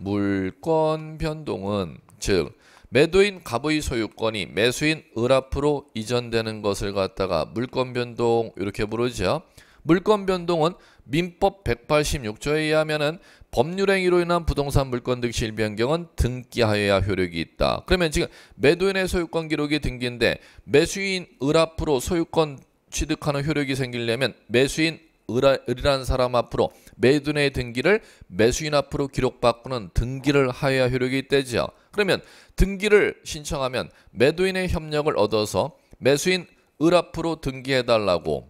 물권 변동은 즉 매도인 갑의 소유권이 매수인 을 앞으로 이전되는 것을 갖다가 물권 변동 이렇게 부르죠. 물권 변동은 민법 186조에 의하면은 법률 행위로 인한 부동산 물권 등실 변경은 등기하여야 효력이 있다. 그러면 지금 매도인의 소유권 기록이 등기인데 매수인 을 앞으로 소유권 취득하는 효력이 생기려면 매수인 아, 을이라는 사람 앞으로 매도인의 등기를 매수인 앞으로 기록바꾸는 등기를 하여야 효력이 있대죠. 그러면 등기를 신청하면 매도인의 협력을 얻어서 매수인 을 앞으로 등기해달라고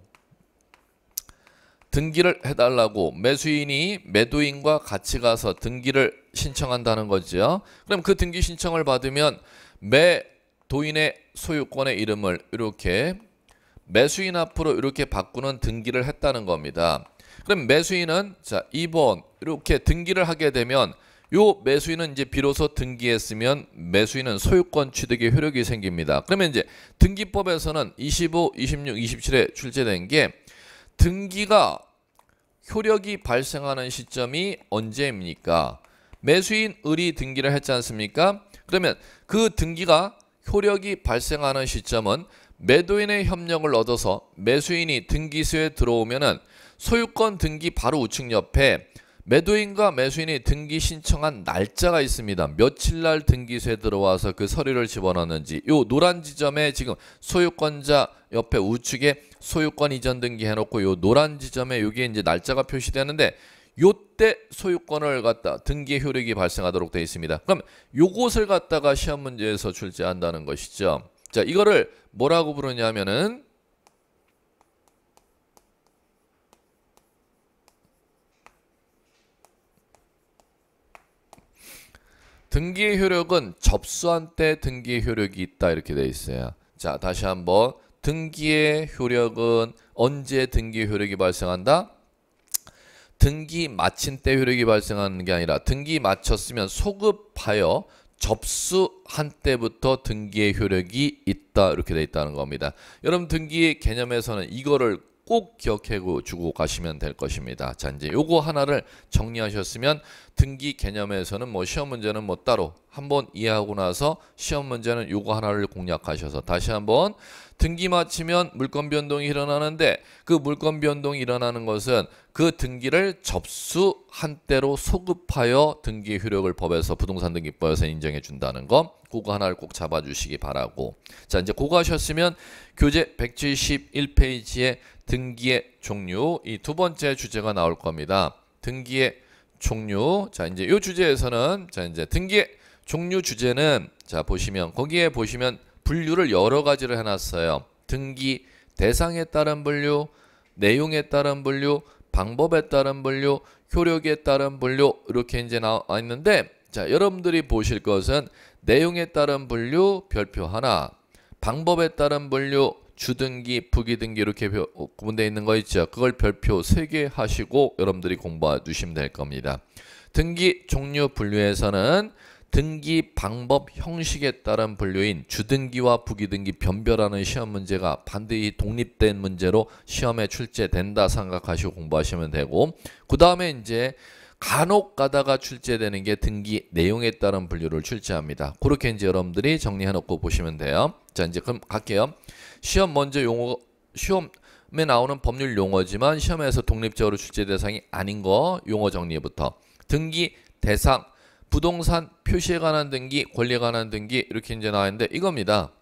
등기를 해달라고 매수인이 매도인과 같이 가서 등기를 신청한다는 거지요. 그럼 그 등기 신청을 받으면 매도인의 소유권의 이름을 이렇게 매수인 앞으로 이렇게 바꾸는 등기를 했다는 겁니다. 그럼 매수인은 자 2번 이렇게 등기를 하게 되면 요 매수인은 이제 비로소 등기했으면 매수인은 소유권 취득의 효력이 생깁니다. 그러면 이제 등기법에서는 25, 26, 27에 출제된 게 등기가 효력이 발생하는 시점이 언제입니까? 매수인 을이 등기를 했지 않습니까? 그러면 그 등기가 효력이 발생하는 시점은 매도인의 협력을 얻어서 매수인이 등기소에 들어오면은 소유권 등기 바로 우측 옆에 매도인과 매수인이 등기 신청한 날짜가 있습니다. 며칠 날 등기소에 들어와서 그 서류를 집어넣는지 요 노란 지점에 지금 소유권자 옆에 우측에 소유권 이전 등기 해놓고 요 노란 지점에 요게 이제 날짜가 표시되는데 요 때 소유권을 갖다 등기 효력이 발생하도록 되어 있습니다. 그럼 요것을 갖다가 시험 문제에서 출제한다는 것이죠. 자 이거를 뭐라고 부르냐면은 등기의 효력은 접수한 때 등기의 효력이 있다 이렇게 돼 있어요. 자, 다시 한번 등기의 효력은 언제 등기의 효력이 발생한다? 등기 마친 때 효력이 발생하는 게 아니라 등기 마쳤으면 소급하여 접수한 때부터 등기의 효력이 있다 이렇게 돼 있다는 겁니다. 여러분 등기 의 개념에서는 이거를 꼭 기억해 주고 가시면 될 것입니다. 자, 이제 요거 하나를 정리하셨으면 등기 개념에서는 뭐 시험 문제는 뭐 따로 한번 이해하고 나서 시험 문제는 요거 하나를 공략하셔서 다시 한번 등기 마치면 물건 변동이 일어나는데 그 물건 변동이 일어나는 것은 그 등기를 접수한 때로 소급하여 등기 효력을 법에서 부동산 등기법에서 인정해 준다는 것 그거 하나를 꼭 잡아주시기 바라고 자 이제 그거 하셨으면 교재 171페이지에 등기의 종류 이 두 번째 주제가 나올 겁니다. 등기의 종류 자 이제 이 주제에서는 자 이제 등기의 종류 주제는 자 보시면 거기에 보시면 분류를 여러 가지를 해놨어요. 등기 대상에 따른 분류, 내용에 따른 분류, 방법에 따른 분류, 효력에 따른 분류 이렇게 이제 나와 있는데 자 여러분들이 보실 것은 내용에 따른 분류 별표 하나, 방법에 따른 분류 주등기, 부기등기 이렇게 어, 구분되어 있는 거 있죠. 그걸 별표 3개 하시고 여러분들이 공부해 주시면 될 겁니다. 등기 종류 분류에서는 등기 방법 형식에 따른 분류인 주등기와 부기등기 변별하는 시험 문제가 반드시 독립된 문제로 시험에 출제된다 생각하시고 공부하시면 되고 그 다음에 이제 간혹 가다가 출제되는 게 등기 내용에 따른 분류를 출제합니다. 그렇게 이제 여러분들이 정리해놓고 보시면 돼요. 자 이제 그럼 갈게요. 시험 먼저 용어 시험 에 나오는 법률 용어지만 시험에서 독립적으로 출제 대상이 아닌 거 용어 정리부터 등기 대상 부동산 표시에 관한 등기 권리에 관한 등기 이렇게 이제 나와있는데 이겁니다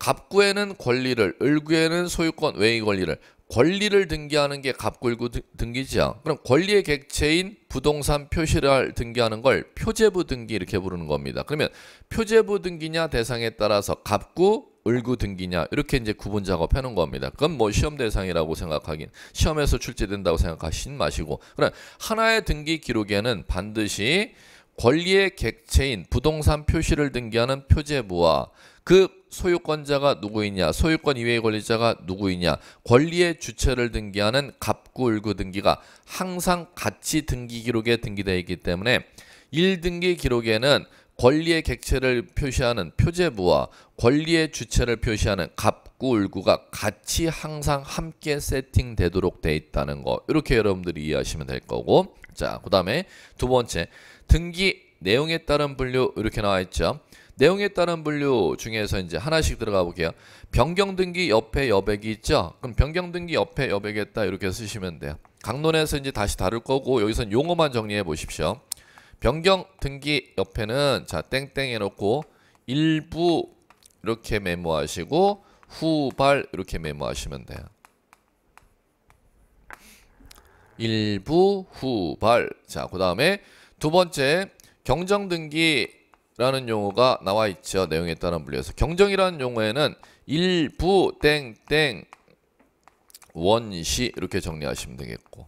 갑구에는 권리를 을구에는 소유권 외의 권리를 권리를 등기하는 게 갑골구 등기지요. 그럼 권리의 객체인 부동산 표시를 등기하는 걸 표제부 등기 이렇게 부르는 겁니다. 그러면 표제부 등기냐 대상에 따라서 갑구 을구 등기냐 이렇게 이제 구분 작업해 놓은 겁니다. 그건 뭐 시험 대상이라고 생각하긴 시험에서 출제된다고 생각하신 마시고 그럼 하나의 등기 기록에는 반드시 권리의 객체인 부동산 표시를 등기하는 표제부와 그 소유권자가 누구이냐, 소유권 이외의 권리자가 누구이냐, 권리의 주체를 등기하는 갑구 을구 등기가 항상 같이 등기 기록에 등기되어 있기 때문에 1등기 기록에는 권리의 객체를 표시하는 표제부와 권리의 주체를 표시하는 갑구 을구가 같이 항상 함께 세팅되도록 돼 있다는 거 이렇게 여러분들이 이해하시면 될 거고 자그 다음에 두 번째 등기 내용에 따른 분류 이렇게 나와 있죠 내용에 따른 분류 중에서 이제 하나씩 들어가 볼게요. 변경 등기 옆에 여백이 있죠. 그럼 변경 등기 옆에 여백에다 이렇게 쓰시면 돼요. 강론에서 이제 다시 다룰 거고 여기서는 용어만 정리해 보십시오. 변경 등기 옆에는 자 땡땡 해놓고 일부 이렇게 메모하시고 후발 이렇게 메모하시면 돼요. 일부 후발 자 그 다음에 두 번째 경정 등기 라는 용어가 나와 있죠. 내용에 따라 분류해서 경정이라는 용어에는 일부 땡땡 원시 이렇게 정리하시면 되겠고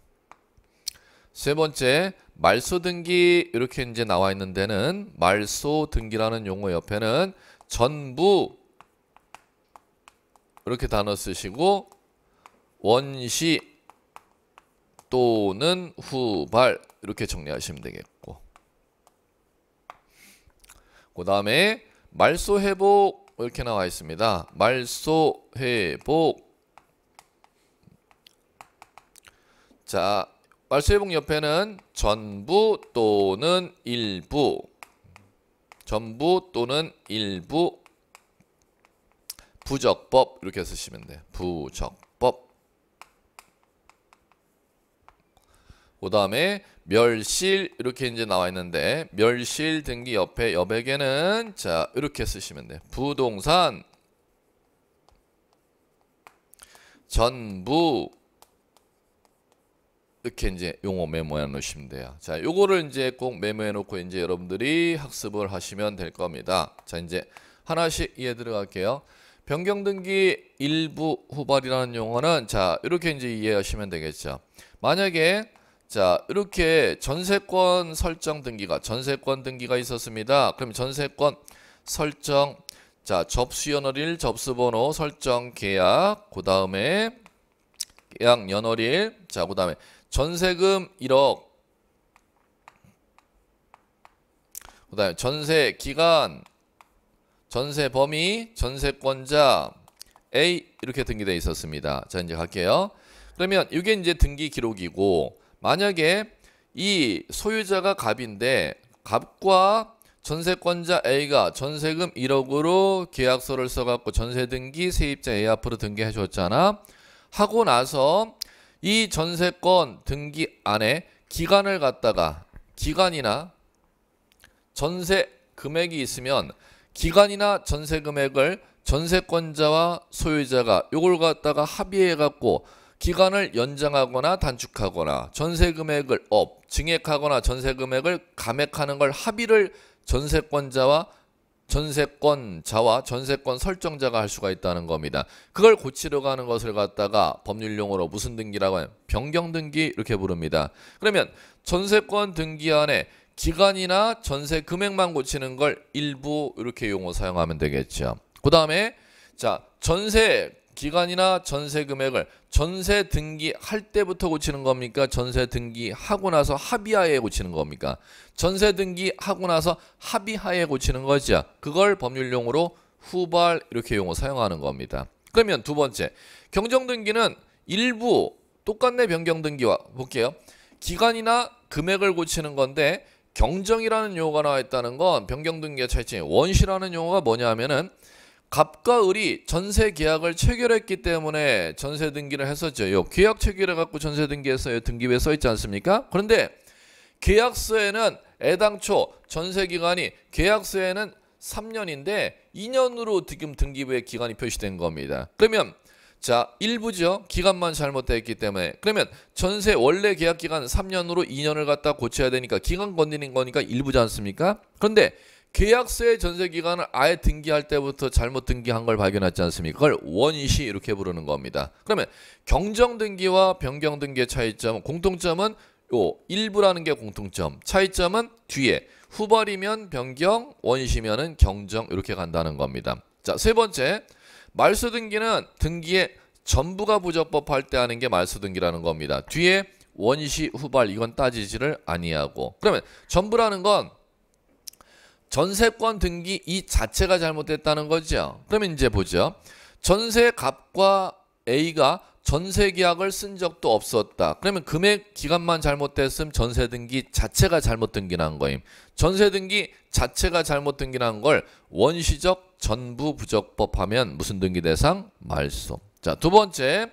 세 번째 말소 등기 이렇게 이제 나와 있는 데는 말소 등기라는 용어 옆에는 전부 이렇게 단어 쓰시고 원시 또는 후발 이렇게 정리하시면 되겠고 그 다음에 말소 회복 이렇게 나와 있습니다. 말소 회복 자 말소 회복 옆에는 전부 또는 일부 전부 또는 일부 부적법 이렇게 쓰시면 돼요. 부적법 그 다음에 멸실 이렇게 이제 나와 있는데 멸실 등기 옆에 여백에는 자 이렇게 쓰시면 돼요. 부동산 전부 이렇게 이제 용어 메모해 놓으시면 돼요. 자, 요거를 이제 꼭 메모해 놓고 이제 여러분들이 학습을 하시면 될 겁니다. 자, 이제 하나씩 이해 들어갈게요. 변경 등기 일부 후발이라는 용어는 자, 이렇게 이제 이해하시면 되겠죠. 만약에 자, 이렇게 전세권 설정 등기가 전세권 등기가 있었습니다. 그럼 전세권 설정 자, 접수 연월일, 접수 번호, 설정 계약, 그다음에 계약 연월일, 자, 그다음에 전세금 1억 그다음에 전세 기간, 전세 범위, 전세권자 A 이렇게 등기되어 있었습니다. 자, 이제 갈게요. 그러면 이게 이제 등기 기록이고 만약에 이 소유자가 갑인데 갑과 전세권자 A가 전세금 1억으로 계약서를 써갖고 전세 등기 세입자 A 앞으로 등기해 줬잖아. 하고 나서 이 전세권 등기 안에 기간을 갖다가 기간이나 전세 금액이 있으면 기간이나 전세 금액을 전세권자와 소유자가 이걸 갖다가 합의해 갖고 기간을 연장하거나 단축하거나 전세 금액을 업, 증액하거나 전세 금액을 감액하는 걸 합의를 전세권자와 전세권자와 전세권 설정자가 할 수가 있다는 겁니다. 그걸 고치려고 하는 것을 갖다가 법률용어로 무슨 등기라고 하면 변경 등기 이렇게 부릅니다. 그러면 전세권 등기 안에 기간이나 전세 금액만 고치는 걸 일부 이렇게 용어 사용하면 되겠죠. 그 다음에 자 전세 기간이나 전세 금액을 전세 등기할 때부터 고치는 겁니까? 전세 등기하고 나서 합의하에 고치는 겁니까? 전세 등기하고 나서 합의하에 고치는 거죠. 그걸 법률용으로 후발 이렇게 용어 사용하는 겁니다. 그러면 두 번째, 경정등기는 일부 똑같네 변경등기와 볼게요. 기간이나 금액을 고치는 건데 경정이라는 용어가 나와 있다는 건 변경등기의 차이점이 원시라는 용어가 뭐냐 하면은 갑과 을이 전세 계약을 체결했기 때문에 전세 등기를 했었죠. 계약 체결해 갖고 전세 등기에서 등기부에 써 있지 않습니까? 그런데 계약서에는 애당초 전세 기간이 계약서에는 3년인데 2년으로 지금 등기부의 기간이 표시된 겁니다. 그러면 자, 일부죠. 기간만 잘못되기 때문에. 그러면 전세 원래 계약 기간 3년으로 2년을 갖다 고쳐야 되니까 기간 건드리 거니까 일부지 않습니까? 그런데 계약서의 전세 기간을 아예 등기할 때부터 잘못 등기한 걸발견하지 않습니까? 그걸 원시 이렇게 부르는 겁니다. 그러면 경정 등기와 변경 등기의 차이점, 공통점은 요 일부라는 게 공통점. 차이점은 뒤에 후발이면 변경, 원시면은 경정 이렇게 간다는 겁니다. 자, 세 번째. 말소 등기는 등기의 전부가 부적법할 때 하는 게 말소 등기라는 겁니다. 뒤에 원시 후발 이건 따지지를 아니하고. 그러면 전부라는 건 전세권 등기 이 자체가 잘못됐다는 거죠. 그러면 이제 보죠. 전세 값과 A가 전세 계약을 쓴 적도 없었다. 그러면 금액 기간만 잘못됐음 전세 등기 자체가 잘못 등기난 거임. 전세 등기 자체가 잘못 등기난 걸 원시적 전부 부적법 하면 무슨 등기 대상? 말소. 자, 두 번째.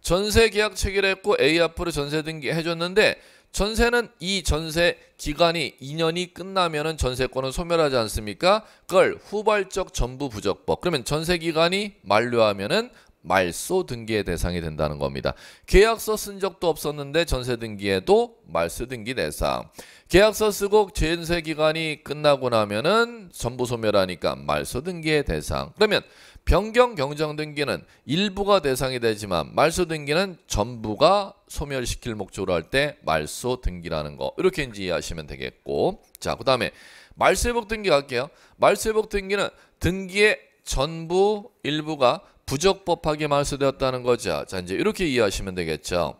전세 계약 체결했고 A 앞으로 전세 등기 해줬는데 전세는 이 전세 기간이 2년이 끝나면은 전세권은 소멸하지 않습니까? 그걸 후발적 전부 부적법. 그러면 전세 기간이 만료하면은 말소 등기의 대상이 된다는 겁니다. 계약서 쓴 적도 없었는데 전세 등기에도 말소 등기 대상. 계약서 쓰고 전세 기간이 끝나고 나면은 전부 소멸하니까 말소 등기의 대상. 그러면 변경 경정 등기는 일부가 대상이 되지만 말소 등기는 전부가 소멸시킬 목적으로 할 때 말소 등기라는 거 이렇게 인지 이해하시면 되겠고 자그 다음에 말소회복 등기 갈게요 말소회복 등기는 등기의 전부 일부가 부적법하게 말소되었다는 거죠 자 이제 이렇게 이해하시면 되겠죠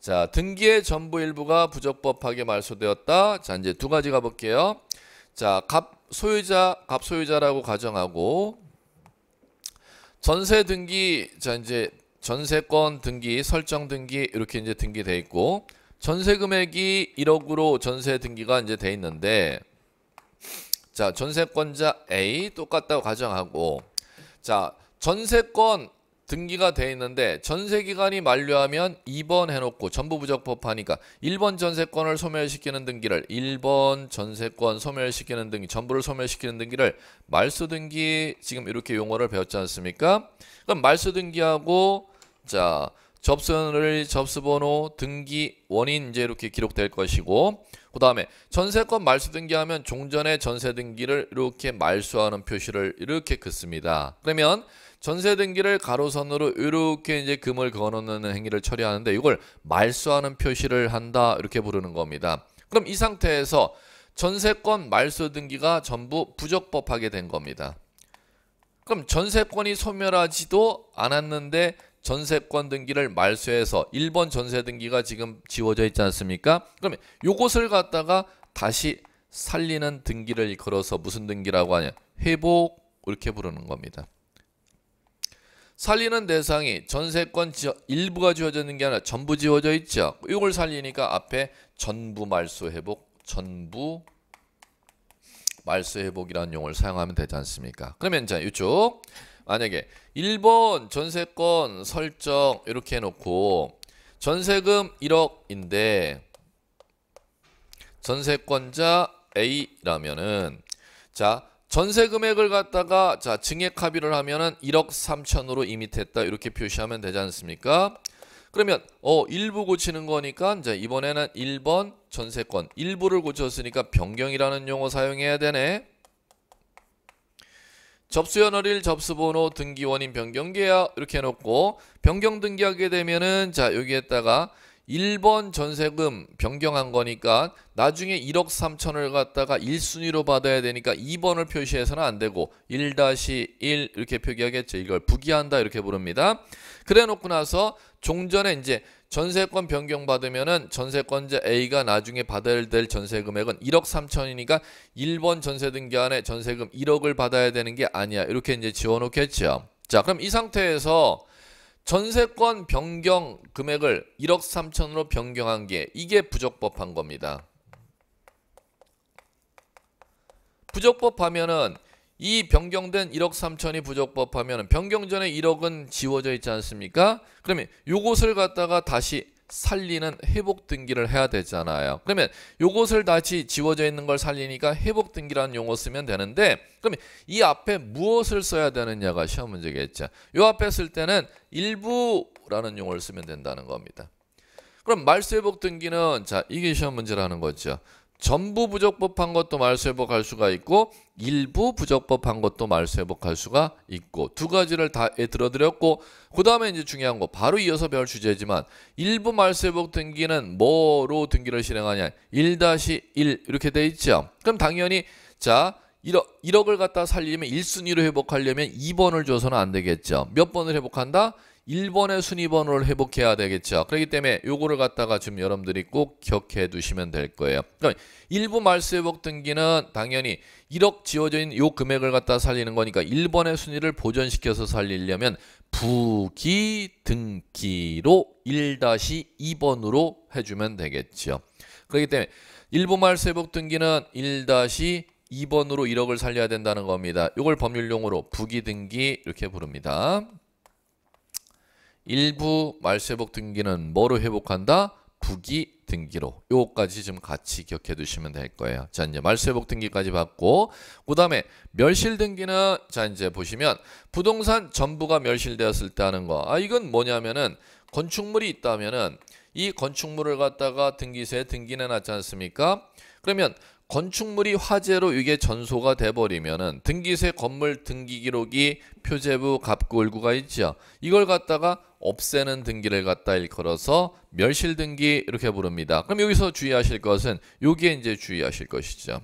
자 등기의 전부 일부가 부적법하게 말소되었다 자 이제 두 가지 가볼게요 자 갑 소유자 갑 소유자라고 가정하고 전세 등기 자 이제 전세권 등기 설정 등기 이렇게 이제 등기돼 있고 전세 금액이 1억으로 전세 등기가 이제 돼 있는데 자 전세권자 A 똑같다고 가정하고 자 전세권 등기가 돼 있는데 전세 기간이 만료하면 2번 해놓고 전부 부적법하니까 1번 전세권을 소멸시키는 등기를 1번 전세권 소멸시키는 등기 전부를 소멸시키는 등기를 말소 등기 지금 이렇게 용어를 배웠지 않습니까? 그럼 말소 등기하고 자 접수를 접수번호 등기 원인 이제 이렇게 기록될 것이고 그 다음에 전세권 말소 등기하면 종전의 전세 등기를 이렇게 말소하는 표시를 이렇게 긋습니다. 그러면 전세 등기를 가로선으로 이렇게 이제 금을 걸어놓는 행위를 처리하는데 이걸 말소하는 표시를 한다 이렇게 부르는 겁니다. 그럼 이 상태에서 전세권 말소 등기가 전부 부적법하게 된 겁니다. 그럼 전세권이 소멸하지도 않았는데 전세권 등기를 말소해서 1번 전세 등기가 지금 지워져 있지 않습니까? 그럼면 요것을 갖다가 다시 살리는 등기를 걸어서 무슨 등기라고 하냐? 회복 이렇게 부르는 겁니다. 살리는 대상이 전세권 지어, 일부가 지워져 있는 게 아니라 전부 지워져 있죠. 이걸 살리니까 앞에 전부 말소 회복, 전부 말소 회복이라는 용어를 사용하면 되지 않습니까? 그러면 자 이쪽 만약에 1번 전세권 설정 이렇게 해놓고 전세금 1억인데 전세권자 A라면은 자 전세 금액을 갖다가 자 증액 합의를 하면은 1억 3천으로 이 m i 했다 이렇게 표시하면 되지 않습니까? 그러면 어 일부 고치는 거니까 이제 이번에는 1번 전세권 일부를 고쳤으니까 변경이라는 용어 사용해야 되네. 접수연월일 접수번호 등기원인 변경계약 이렇게 해놓고 변경 등기하게 되면은 자 여기에다가 1번 전세금 변경한 거니까 나중에 1억 3천을 갖다가 1순위로 받아야 되니까 2번을 표시해서는 안 되고 1-1 이렇게 표기하겠죠. 이걸 부기한다 이렇게 부릅니다. 그래 놓고 나서 종전에 이제 전세권 변경 받으면은 전세권자 A가 나중에 받아야 될 전세 금액은 1억 3천이니까 1번 전세 등기안에 전세금 1억을 받아야 되는 게 아니야. 이렇게 이제 지워 놓겠죠. 자, 그럼 이 상태에서 전세권 변경 금액을 1억 3천으로 변경한 게 이게 부적법한 겁니다. 부적법하면은 이 변경된 1억 3천이 부적법하면 변경 전에 1억은 지워져 있지 않습니까? 그러면 요것을 갖다가 다시 살리는 회복 등기를 해야 되잖아요. 그러면 요것을 다시 지워져 있는 걸 살리니까 회복 등기라는 용어 쓰면 되는데 그러면 이 앞에 무엇을 써야 되느냐가 시험 문제겠죠. 요 앞에 쓸 때는 일부라는 용어를 쓰면 된다는 겁니다. 그럼 말소 회복 등기는 자, 이게 시험 문제라는 거죠. 전부 부적법한 것도 말수회복할 수가 있고 일부 부적법한 것도 말수회복할 수가 있고 두 가지를 다 들어드렸고 그 다음에 이제 중요한 거 바로 이어서 별 주제지만 일부 말수회복 등기는 뭐로 등기를 실행하냐 1-1 이렇게 돼 있죠 그럼 당연히 자 1억, 1억을 갖다 살리면 1순위로 회복하려면 2번을 줘서는 안 되겠죠 몇 번을 회복한다? 1번의 순위번호를 회복해야 되겠죠. 그렇기 때문에 요거를 갖다가 지금 여러분들이 꼭 기억해 두시면 될 거예요. 그럼 그러니까 일부 말수 회복 등기는 당연히 1억 지어져 있는 요 금액을 갖다 살리는 거니까 1번의 순위를 보존시켜서 살리려면 부기 등기로 1-2번으로 해주면 되겠죠. 그렇기 때문에 일부 말수 회복 등기는 1-2번으로 1억을 살려야 된다는 겁니다. 이걸 법률용으로 부기 등기 이렇게 부릅니다. 일부 말세복 등기는 뭐로 회복한다? 부기 등기로 요거까지 좀 같이 기억해 두시면 될 거예요 자 이제 말세복 등기까지 받고 그 다음에 멸실 등기는 자 이제 보시면 부동산 전부가 멸실되었을 때 하는 거아 이건 뭐냐면은 건축물이 있다면은 이 건축물을 갖다가 등기세에 등기내 놨지 않습니까 그러면 건축물이 화재로 이게 전소가 돼버리면은 등기세 건물 등기 기록이 표제부 갑골구가 있죠. 이걸 갖다가 없애는 등기를 갖다 일컬어서 멸실 등기 이렇게 부릅니다. 그럼 여기서 주의하실 것은 여기에 이제 주의하실 것이죠.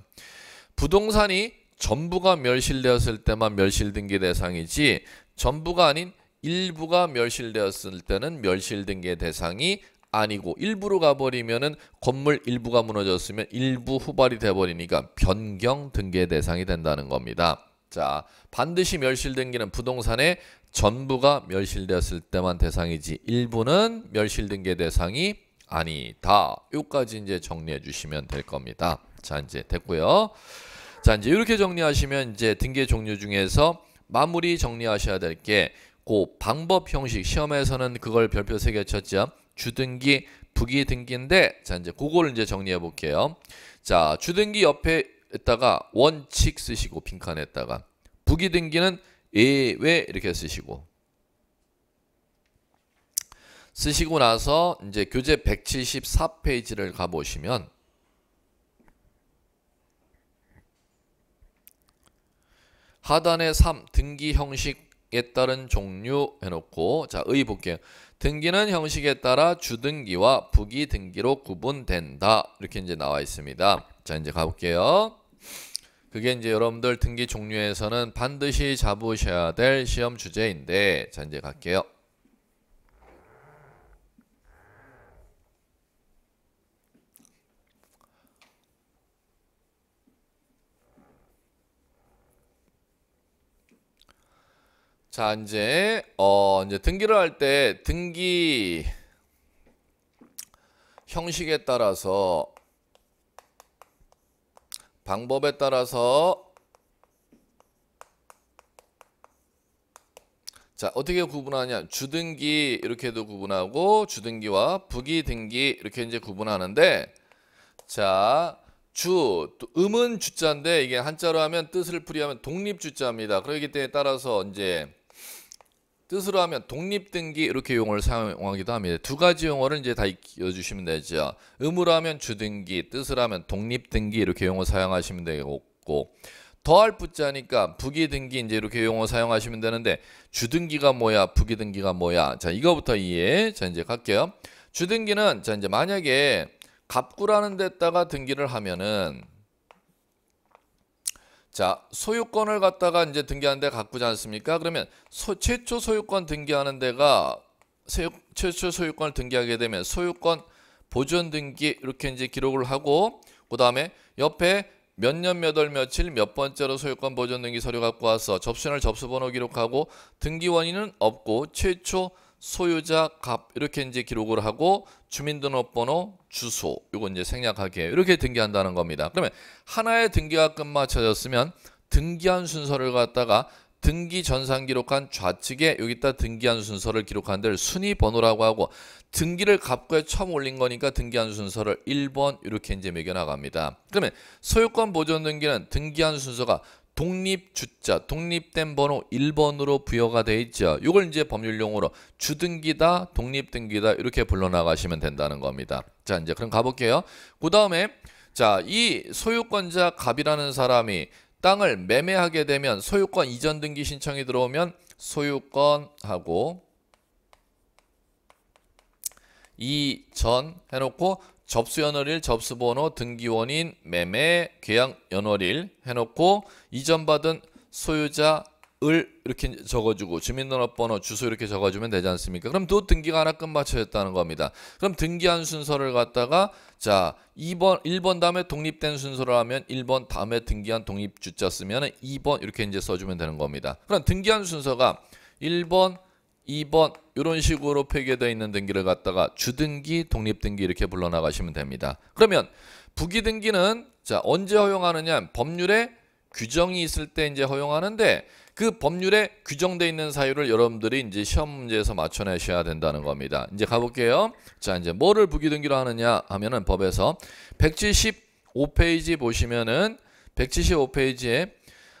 부동산이 전부가 멸실되었을 때만 멸실 등기 대상이지 전부가 아닌 일부가 멸실되었을 때는 멸실 등기 대상이 아니고 일부로 가버리면은 건물 일부가 무너졌으면 일부 후발이 돼버리니까 변경 등계 대상이 된다는 겁니다. 자, 반드시 멸실등기는 부동산의 전부가 멸실되었을 때만 대상이지 일부는 멸실등계 대상이 아니다. 요까지 이제 정리해 주시면 될 겁니다. 자, 이제 됐고요. 자, 이제 이렇게 정리하시면 이제 등계 종류 중에서 마무리 정리하셔야 될 게 고 방법 형식 시험에서는 그걸 별표 3개 쳤죠. 주등기, 부기 등기인데 자 이제 그거를 이제 정리해 볼게요. 자 주등기 옆에있다가 원칙 쓰시고 빈칸에다가 있 부기 등기는 예외 이렇게 쓰시고 쓰시고 나서 이제 교재 174페이지를 가보시면 하단에 3 등기 형식에 따른 종류 해놓고 자의 볼게요. 등기는 형식에 따라 주등기와 부기등기로 구분된다. 이렇게 이제 나와 있습니다. 자, 이제 가볼게요. 그게 이제 여러분들 등기 종류에서는 반드시 잡으셔야 될 시험 주제인데 자, 이제 갈게요. 자, 이제 어 이제 등기를 할 때 등기 형식에 따라서 방법에 따라서 자, 어떻게 구분하냐? 주등기 이렇게도 구분하고 주등기와 부기등기 이렇게 이제 구분하는데 자, 주, 음은 주자인데 이게 한자로 하면 뜻을 풀이하면 독립주자입니다. 그러기 때문에 따라서 이제 뜻으로 하면 독립등기 이렇게 용어를 사용하기도 합니다. 두 가지 용어를 이제 다 익혀주시면 되죠. 음으로 하면 주등기, 뜻으로 하면 독립등기 이렇게 용어 사용하시면 되겠고 더할 붙자니까 부기등기 이제 이렇게 용어 사용하시면 되는데 주등기가 뭐야, 부기등기가 뭐야. 자 이거부터 이해. 자 이제 갈게요. 주등기는 자 이제 만약에 갑구라는 데다가 등기를 하면은 자, 소유권을 갖다가 이제 등기하는 데 바꾸지 않습니까? 그러면 소, 최초 소유권 등기하는 데가 소유, 최초 소유권을 등기하게 되면 소유권 보존 등기 이렇게 이제 기록을 하고 그다음에 옆에 몇 년 몇 월 며칠 몇 번째로 소유권 보존 등기 서류 갖고 와서 접수를 접수번호 기록하고 등기 원인은 없고 최초 소유자 값 이렇게 이제 기록을 하고 주민등록번호 주소 이거 이제 생략하게 이렇게 등기한다는 겁니다. 그러면 하나의 등기가 끝마쳐졌으면 등기한 순서를 갖다가 등기 전산 기록한 좌측에 여기다 등기한 순서를 기록한 데를 순위 번호라고 하고 등기를 갑과에 처음 올린 거니까 등기한 순서를 1번 이렇게 이제 매겨 나갑니다. 그러면 소유권 보존 등기는 등기한 순서가 독립주자, 독립된 번호 1번으로 부여가 돼 있죠. 이걸 이제 법률용어로 주등기다, 독립등기다 이렇게 불러나가시면 된다는 겁니다. 자, 이제 그럼 가볼게요. 그 다음에 자, 이 소유권자 갑이라는 사람이 땅을 매매하게 되면 소유권 이전 등기 신청이 들어오면 소유권하고 이전 해놓고 접수연월일, 접수번호, 등기원인, 매매, 계약연월일 해놓고 이전받은 소유자, 을 이렇게 적어주고 주민등록번호 주소 이렇게 적어주면 되지 않습니까? 그럼 또 등기가 하나 끝마쳐졌다는 겁니다. 그럼 등기한 순서를 갖다가 자 2번 1번 다음에 독립된 순서를 하면 1번 다음에 등기한 독립주자 쓰면 2번 이렇게 이제 써주면 되는 겁니다. 그럼 등기한 순서가 1번 2번 이런 식으로 폐기되어 있는 등기를 갖다가 주등기, 독립등기 이렇게 불러나가시면 됩니다. 그러면 부기등기는 자 언제 허용하느냐 법률에 규정이 있을 때 이제 허용하는데 그 법률에 규정되어 있는 사유를 여러분들이 이제 시험 문제에서 맞춰내셔야 된다는 겁니다. 이제 가볼게요. 자 이제 뭐를 부기등기로 하느냐 하면은 법에서 175페이지 보시면은 175페이지에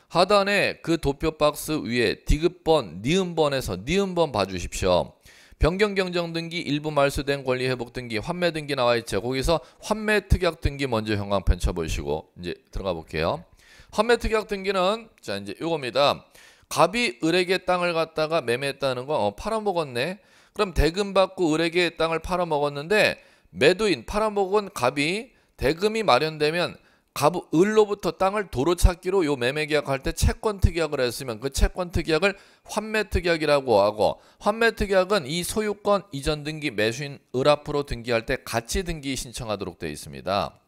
하단에 그 도표 박스 위에 디귿번, 니은번에서 니은번 봐주십시오. 변경경정등기, 일부 말소된 권리회복등기, 환매등기 나와있죠. 거기서 환매특약등기 먼저 형광 펼쳐보시고 이제 들어가 볼게요. 환매특약등기는 자 이제 요겁니다. 갑이 을에게 땅을 갖다가 매매했다는 건 어, 팔아먹었네. 그럼 대금 받고 을에게 땅을 팔아먹었는데 매도인 팔아먹은 갑이 대금이 마련되면 갑 을로부터 땅을 도로 찾기로 요 매매 계약할 때 채권 특약을 했으면 그 채권 특약을 환매 특약이라고 하고 환매 특약은 이 소유권 이전 등기 매수인 을 앞으로 등기할 때 같이 등기 신청하도록 되어 있습니다.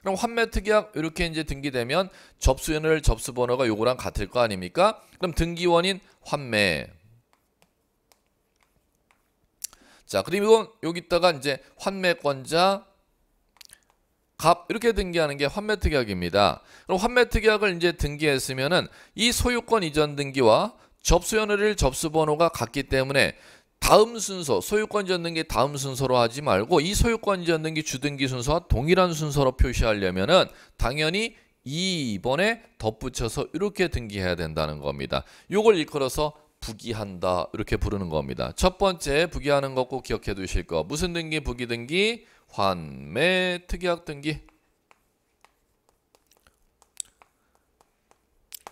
그럼 환매 특약 이렇게 이제 등기되면 접수인을 접수 번호가 요거랑 같을 거 아닙니까? 그럼 등기원인 환매 자, 그리고 여기다가 이제 환매권자 갑 이렇게 등기하는 게 환매특약입니다. 그럼 환매특약을 이제 등기했으면은 이 소유권 이전 등기와 접수연을 접수번호가 같기 때문에 다음 순서 소유권 이전 등기 다음 순서로 하지 말고 이 소유권 이전 등기 주등기 순서와 동일한 순서로 표시하려면은 당연히 2번에 덧붙여서 이렇게 등기해야 된다는 겁니다. 요걸 일컬어서 부기한다 이렇게 부르는 겁니다. 첫 번째 부기하는 것 꼭 기억해 두실 거 무슨 등기 부기 등기 환매 특약 등기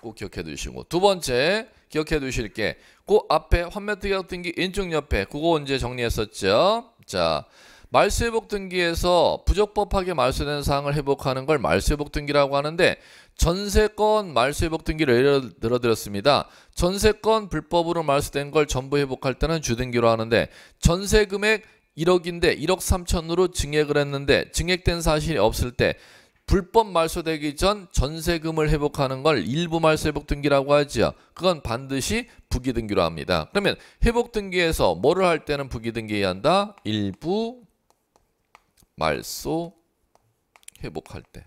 꼭 기억해 두시고 두 번째 기억해 두실 게그 앞에 환매 특약 등기 인증 옆에 그거 언제 정리했었죠? 자 말세복 등기에서 부적법하게 말세된 사항을 회복하는 걸 말세복 등기라고 하는데 전세권 말세복 등기를 예를 들어 드렸습니다. 전세권 불법으로 말세된 걸 전부 회복할 때는 주등기로 하는데 전세 금액 1억인데 1억 3천으로 증액을 했는데 증액된 사실이 없을 때 불법 말소되기 전 전세금을 회복하는 걸 일부 말소 회복 등기라고 하지요. 그건 반드시 부기 등기로 합니다. 그러면 회복 등기에서 뭐를 할 때는 부기 등기해야 한다? 일부 말소 회복할 때.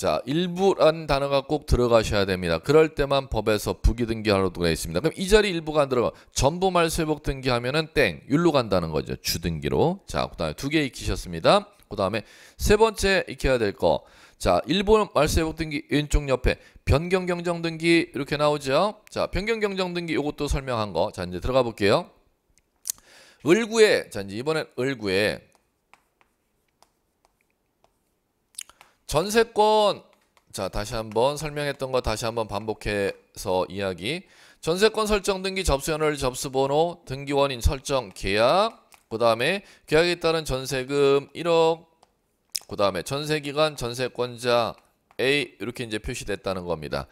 자, 일부란 단어가 꼭 들어가셔야 됩니다. 그럴 때만 법에서 부기 등기하러 되어 있습니다. 그럼 이 자리 일부가 안 들어가. 전부 말세복 등기하면은 땡. 율로 간다는 거죠. 주등기로. 자, 그다음에 두 개 익히셨습니다. 그다음에 세 번째 익혀야 될 거. 자, 일본 말세복 등기 왼쪽 옆에 변경 경정 등기 이렇게 나오죠. 자, 변경 경정 등기 이것도 설명한 거. 자, 이제 들어가 볼게요. 을구에 자, 이제 이번엔 을구에 전세권 자 다시 한번 설명했던 거 다시 한번 반복해서 이야기 전세권 설정 등기 접수연월 접수번호 등기원인 설정 계약 그 다음에 계약에 따른 전세금 1억 그 다음에 전세기간 전세권자 A 이렇게 이제 표시됐다는 겁니다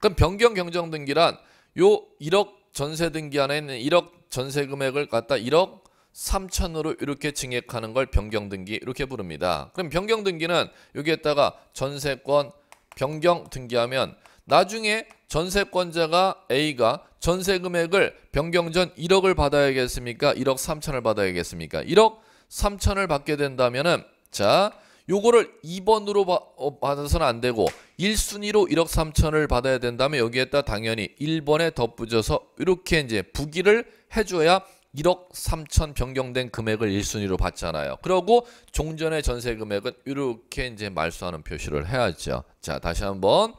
그럼 변경 경정 등기란 요 1억 전세 등기 안에 있는 1억 전세 금액을 갖다 1억 3천으로 이렇게 증액하는 걸 변경등기 이렇게 부릅니다. 그럼 변경등기는 여기에다가 전세권 변경등기하면 나중에 전세권자가 A가 전세 금액을 변경 전 1억을 받아야겠습니까? 1억 3천을 받아야겠습니까? 1억 3천을 받게 된다면은 자, 요거를 2번으로 바, 어, 받아서는 안 되고 1순위로 1억 3천을 받아야 된다면 여기에다 당연히 1번에 덧붙여서 이렇게 이제 부기를 해줘야 1억 3천 변경된 금액을 1순위로 받잖아요. 그리고 종전의 전세 금액은 이렇게 이제 말소하는 표시를 해야죠. 자, 다시 한번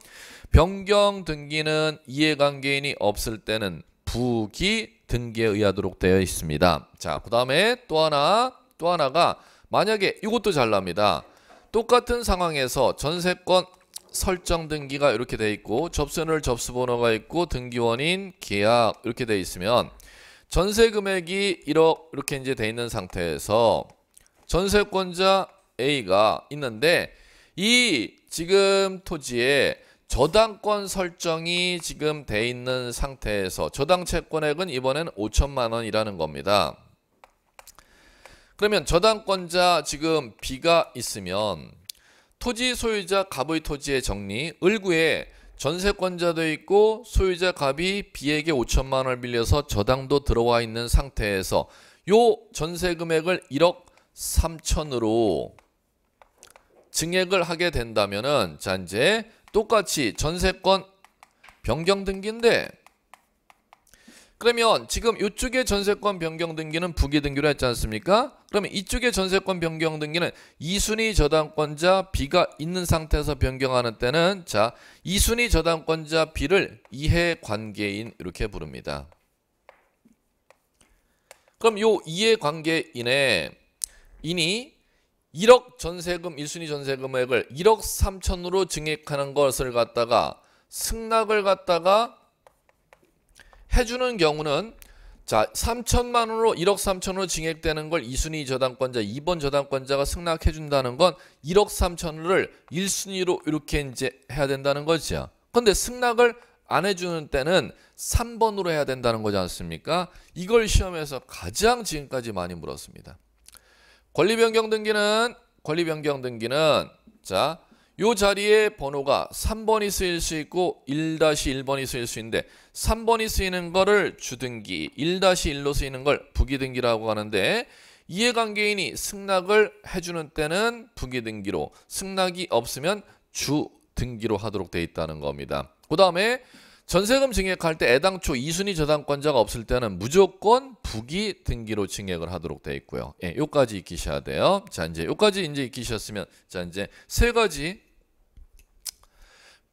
변경 등기는 이해관계인이 없을 때는 부기 등기에 의하도록 되어 있습니다. 자, 그 다음에 또 하나, 또 하나가 만약에 이것도 잘납니다. 똑같은 상황에서 전세권 설정 등기가 이렇게 돼 있고 접수를 접수번호가 있고 등기원인 계약 이렇게 돼 있으면 전세 금액이 1억 이렇게 이제 돼 있는 상태에서 전세권자 A가 있는데 이 지금 토지에 저당권 설정이 지금 돼 있는 상태에서 저당 채권액은 이번엔 5천만 원이라는 겁니다. 그러면 저당권자 지금 B가 있으면 토지 소유자 갑의 토지의 정리 을구에 전세권자도 있고 소유자 갑이 B에게 5천만 원을 빌려서 저당도 들어와 있는 상태에서 요 전세 금액을 1억 3천으로 증액을 하게 된다면은 자 이제 똑같이 전세권 변경 등기인데 그러면 지금 이쪽에 전세권 변경 등기는 부기 등기로 했지 않습니까? 그러면 이쪽에 전세권 변경 등기는 이순위 저당권자 B가 있는 상태에서 변경하는 때는 자 이순위 저당권자 B를 이해관계인 이렇게 부릅니다. 그럼 요 이해관계인의 인이 1억 전세금 1순위 전세금액을 1억 3천으로 증액하는 것을 갖다가 승낙을 갖다가 해주는 경우는 자 3천만 원으로 1억 3천으로 증액되는걸 2순위 저당권자 2번 저당권자가 승낙해 준다는 건 1억 3천을 1순위로 이렇게 이제 해야 된다는 거죠. 근데 승낙을 안 해주는 때는 3번으로 해야 된다는 거지 않습니까? 이걸 시험에서 가장 지금까지 많이 물었습니다. 권리변경 등기는 권리변경 등기는 자이 자리에 번호가 3번이 쓰일 수 있고 1-1번이 쓰일 수 있는데 3번이 쓰이는 거를 주등기, 1-1로 쓰이는 걸 부기등기라고 하는데 이해관계인이 승낙을 해주는 때는 부기등기로 승낙이 없으면 주등기로 하도록 돼 있다는 겁니다. 그 다음에 전세금 증액할 때 애당초 2순위 저당권자가 없을 때는 무조건 부기 등기로 증액을 하도록 돼 있고요. 예, 요까지 익히셔야 돼요. 자, 이제 요까지 이제 익히셨으면 자, 이제 세 가지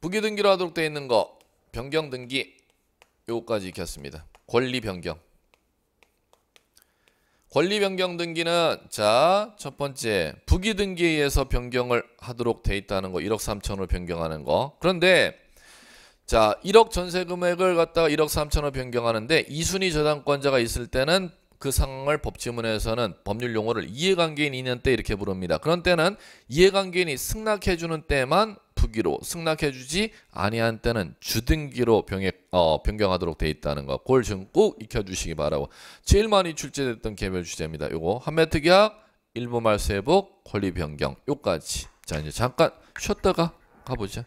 부기 등기로 하도록 되어 있는 거 변경 등기 요거까지 익혔습니다. 권리 변경. 권리 변경 등기는 자, 첫 번째 부기 등기에 의해서 변경을 하도록 돼 있다는 거 1억 3천을 변경하는 거. 그런데 자, 1억 전세 금액을 갖다가 1억 3천을 변경하는데 2순위 저당권자가 있을 때는 그 상황을 법지문에서는 법률 용어를 이해관계인 2년 때 이렇게 부릅니다. 그런 때는 이해관계인이 승낙해주는 때만 아프기로 승낙해 주지 아니한 때는 주등기로 병에, 어, 변경하도록 돼 있다는 거. 골 지금 꼭 익혀 주시기 바라고. 제일 많이 출제됐던 개별 주제입니다. 요거 한매트 계약, 일본말 세복, 권리 변경 요까지. 자, 이제 잠깐 쉬었다가 가보자.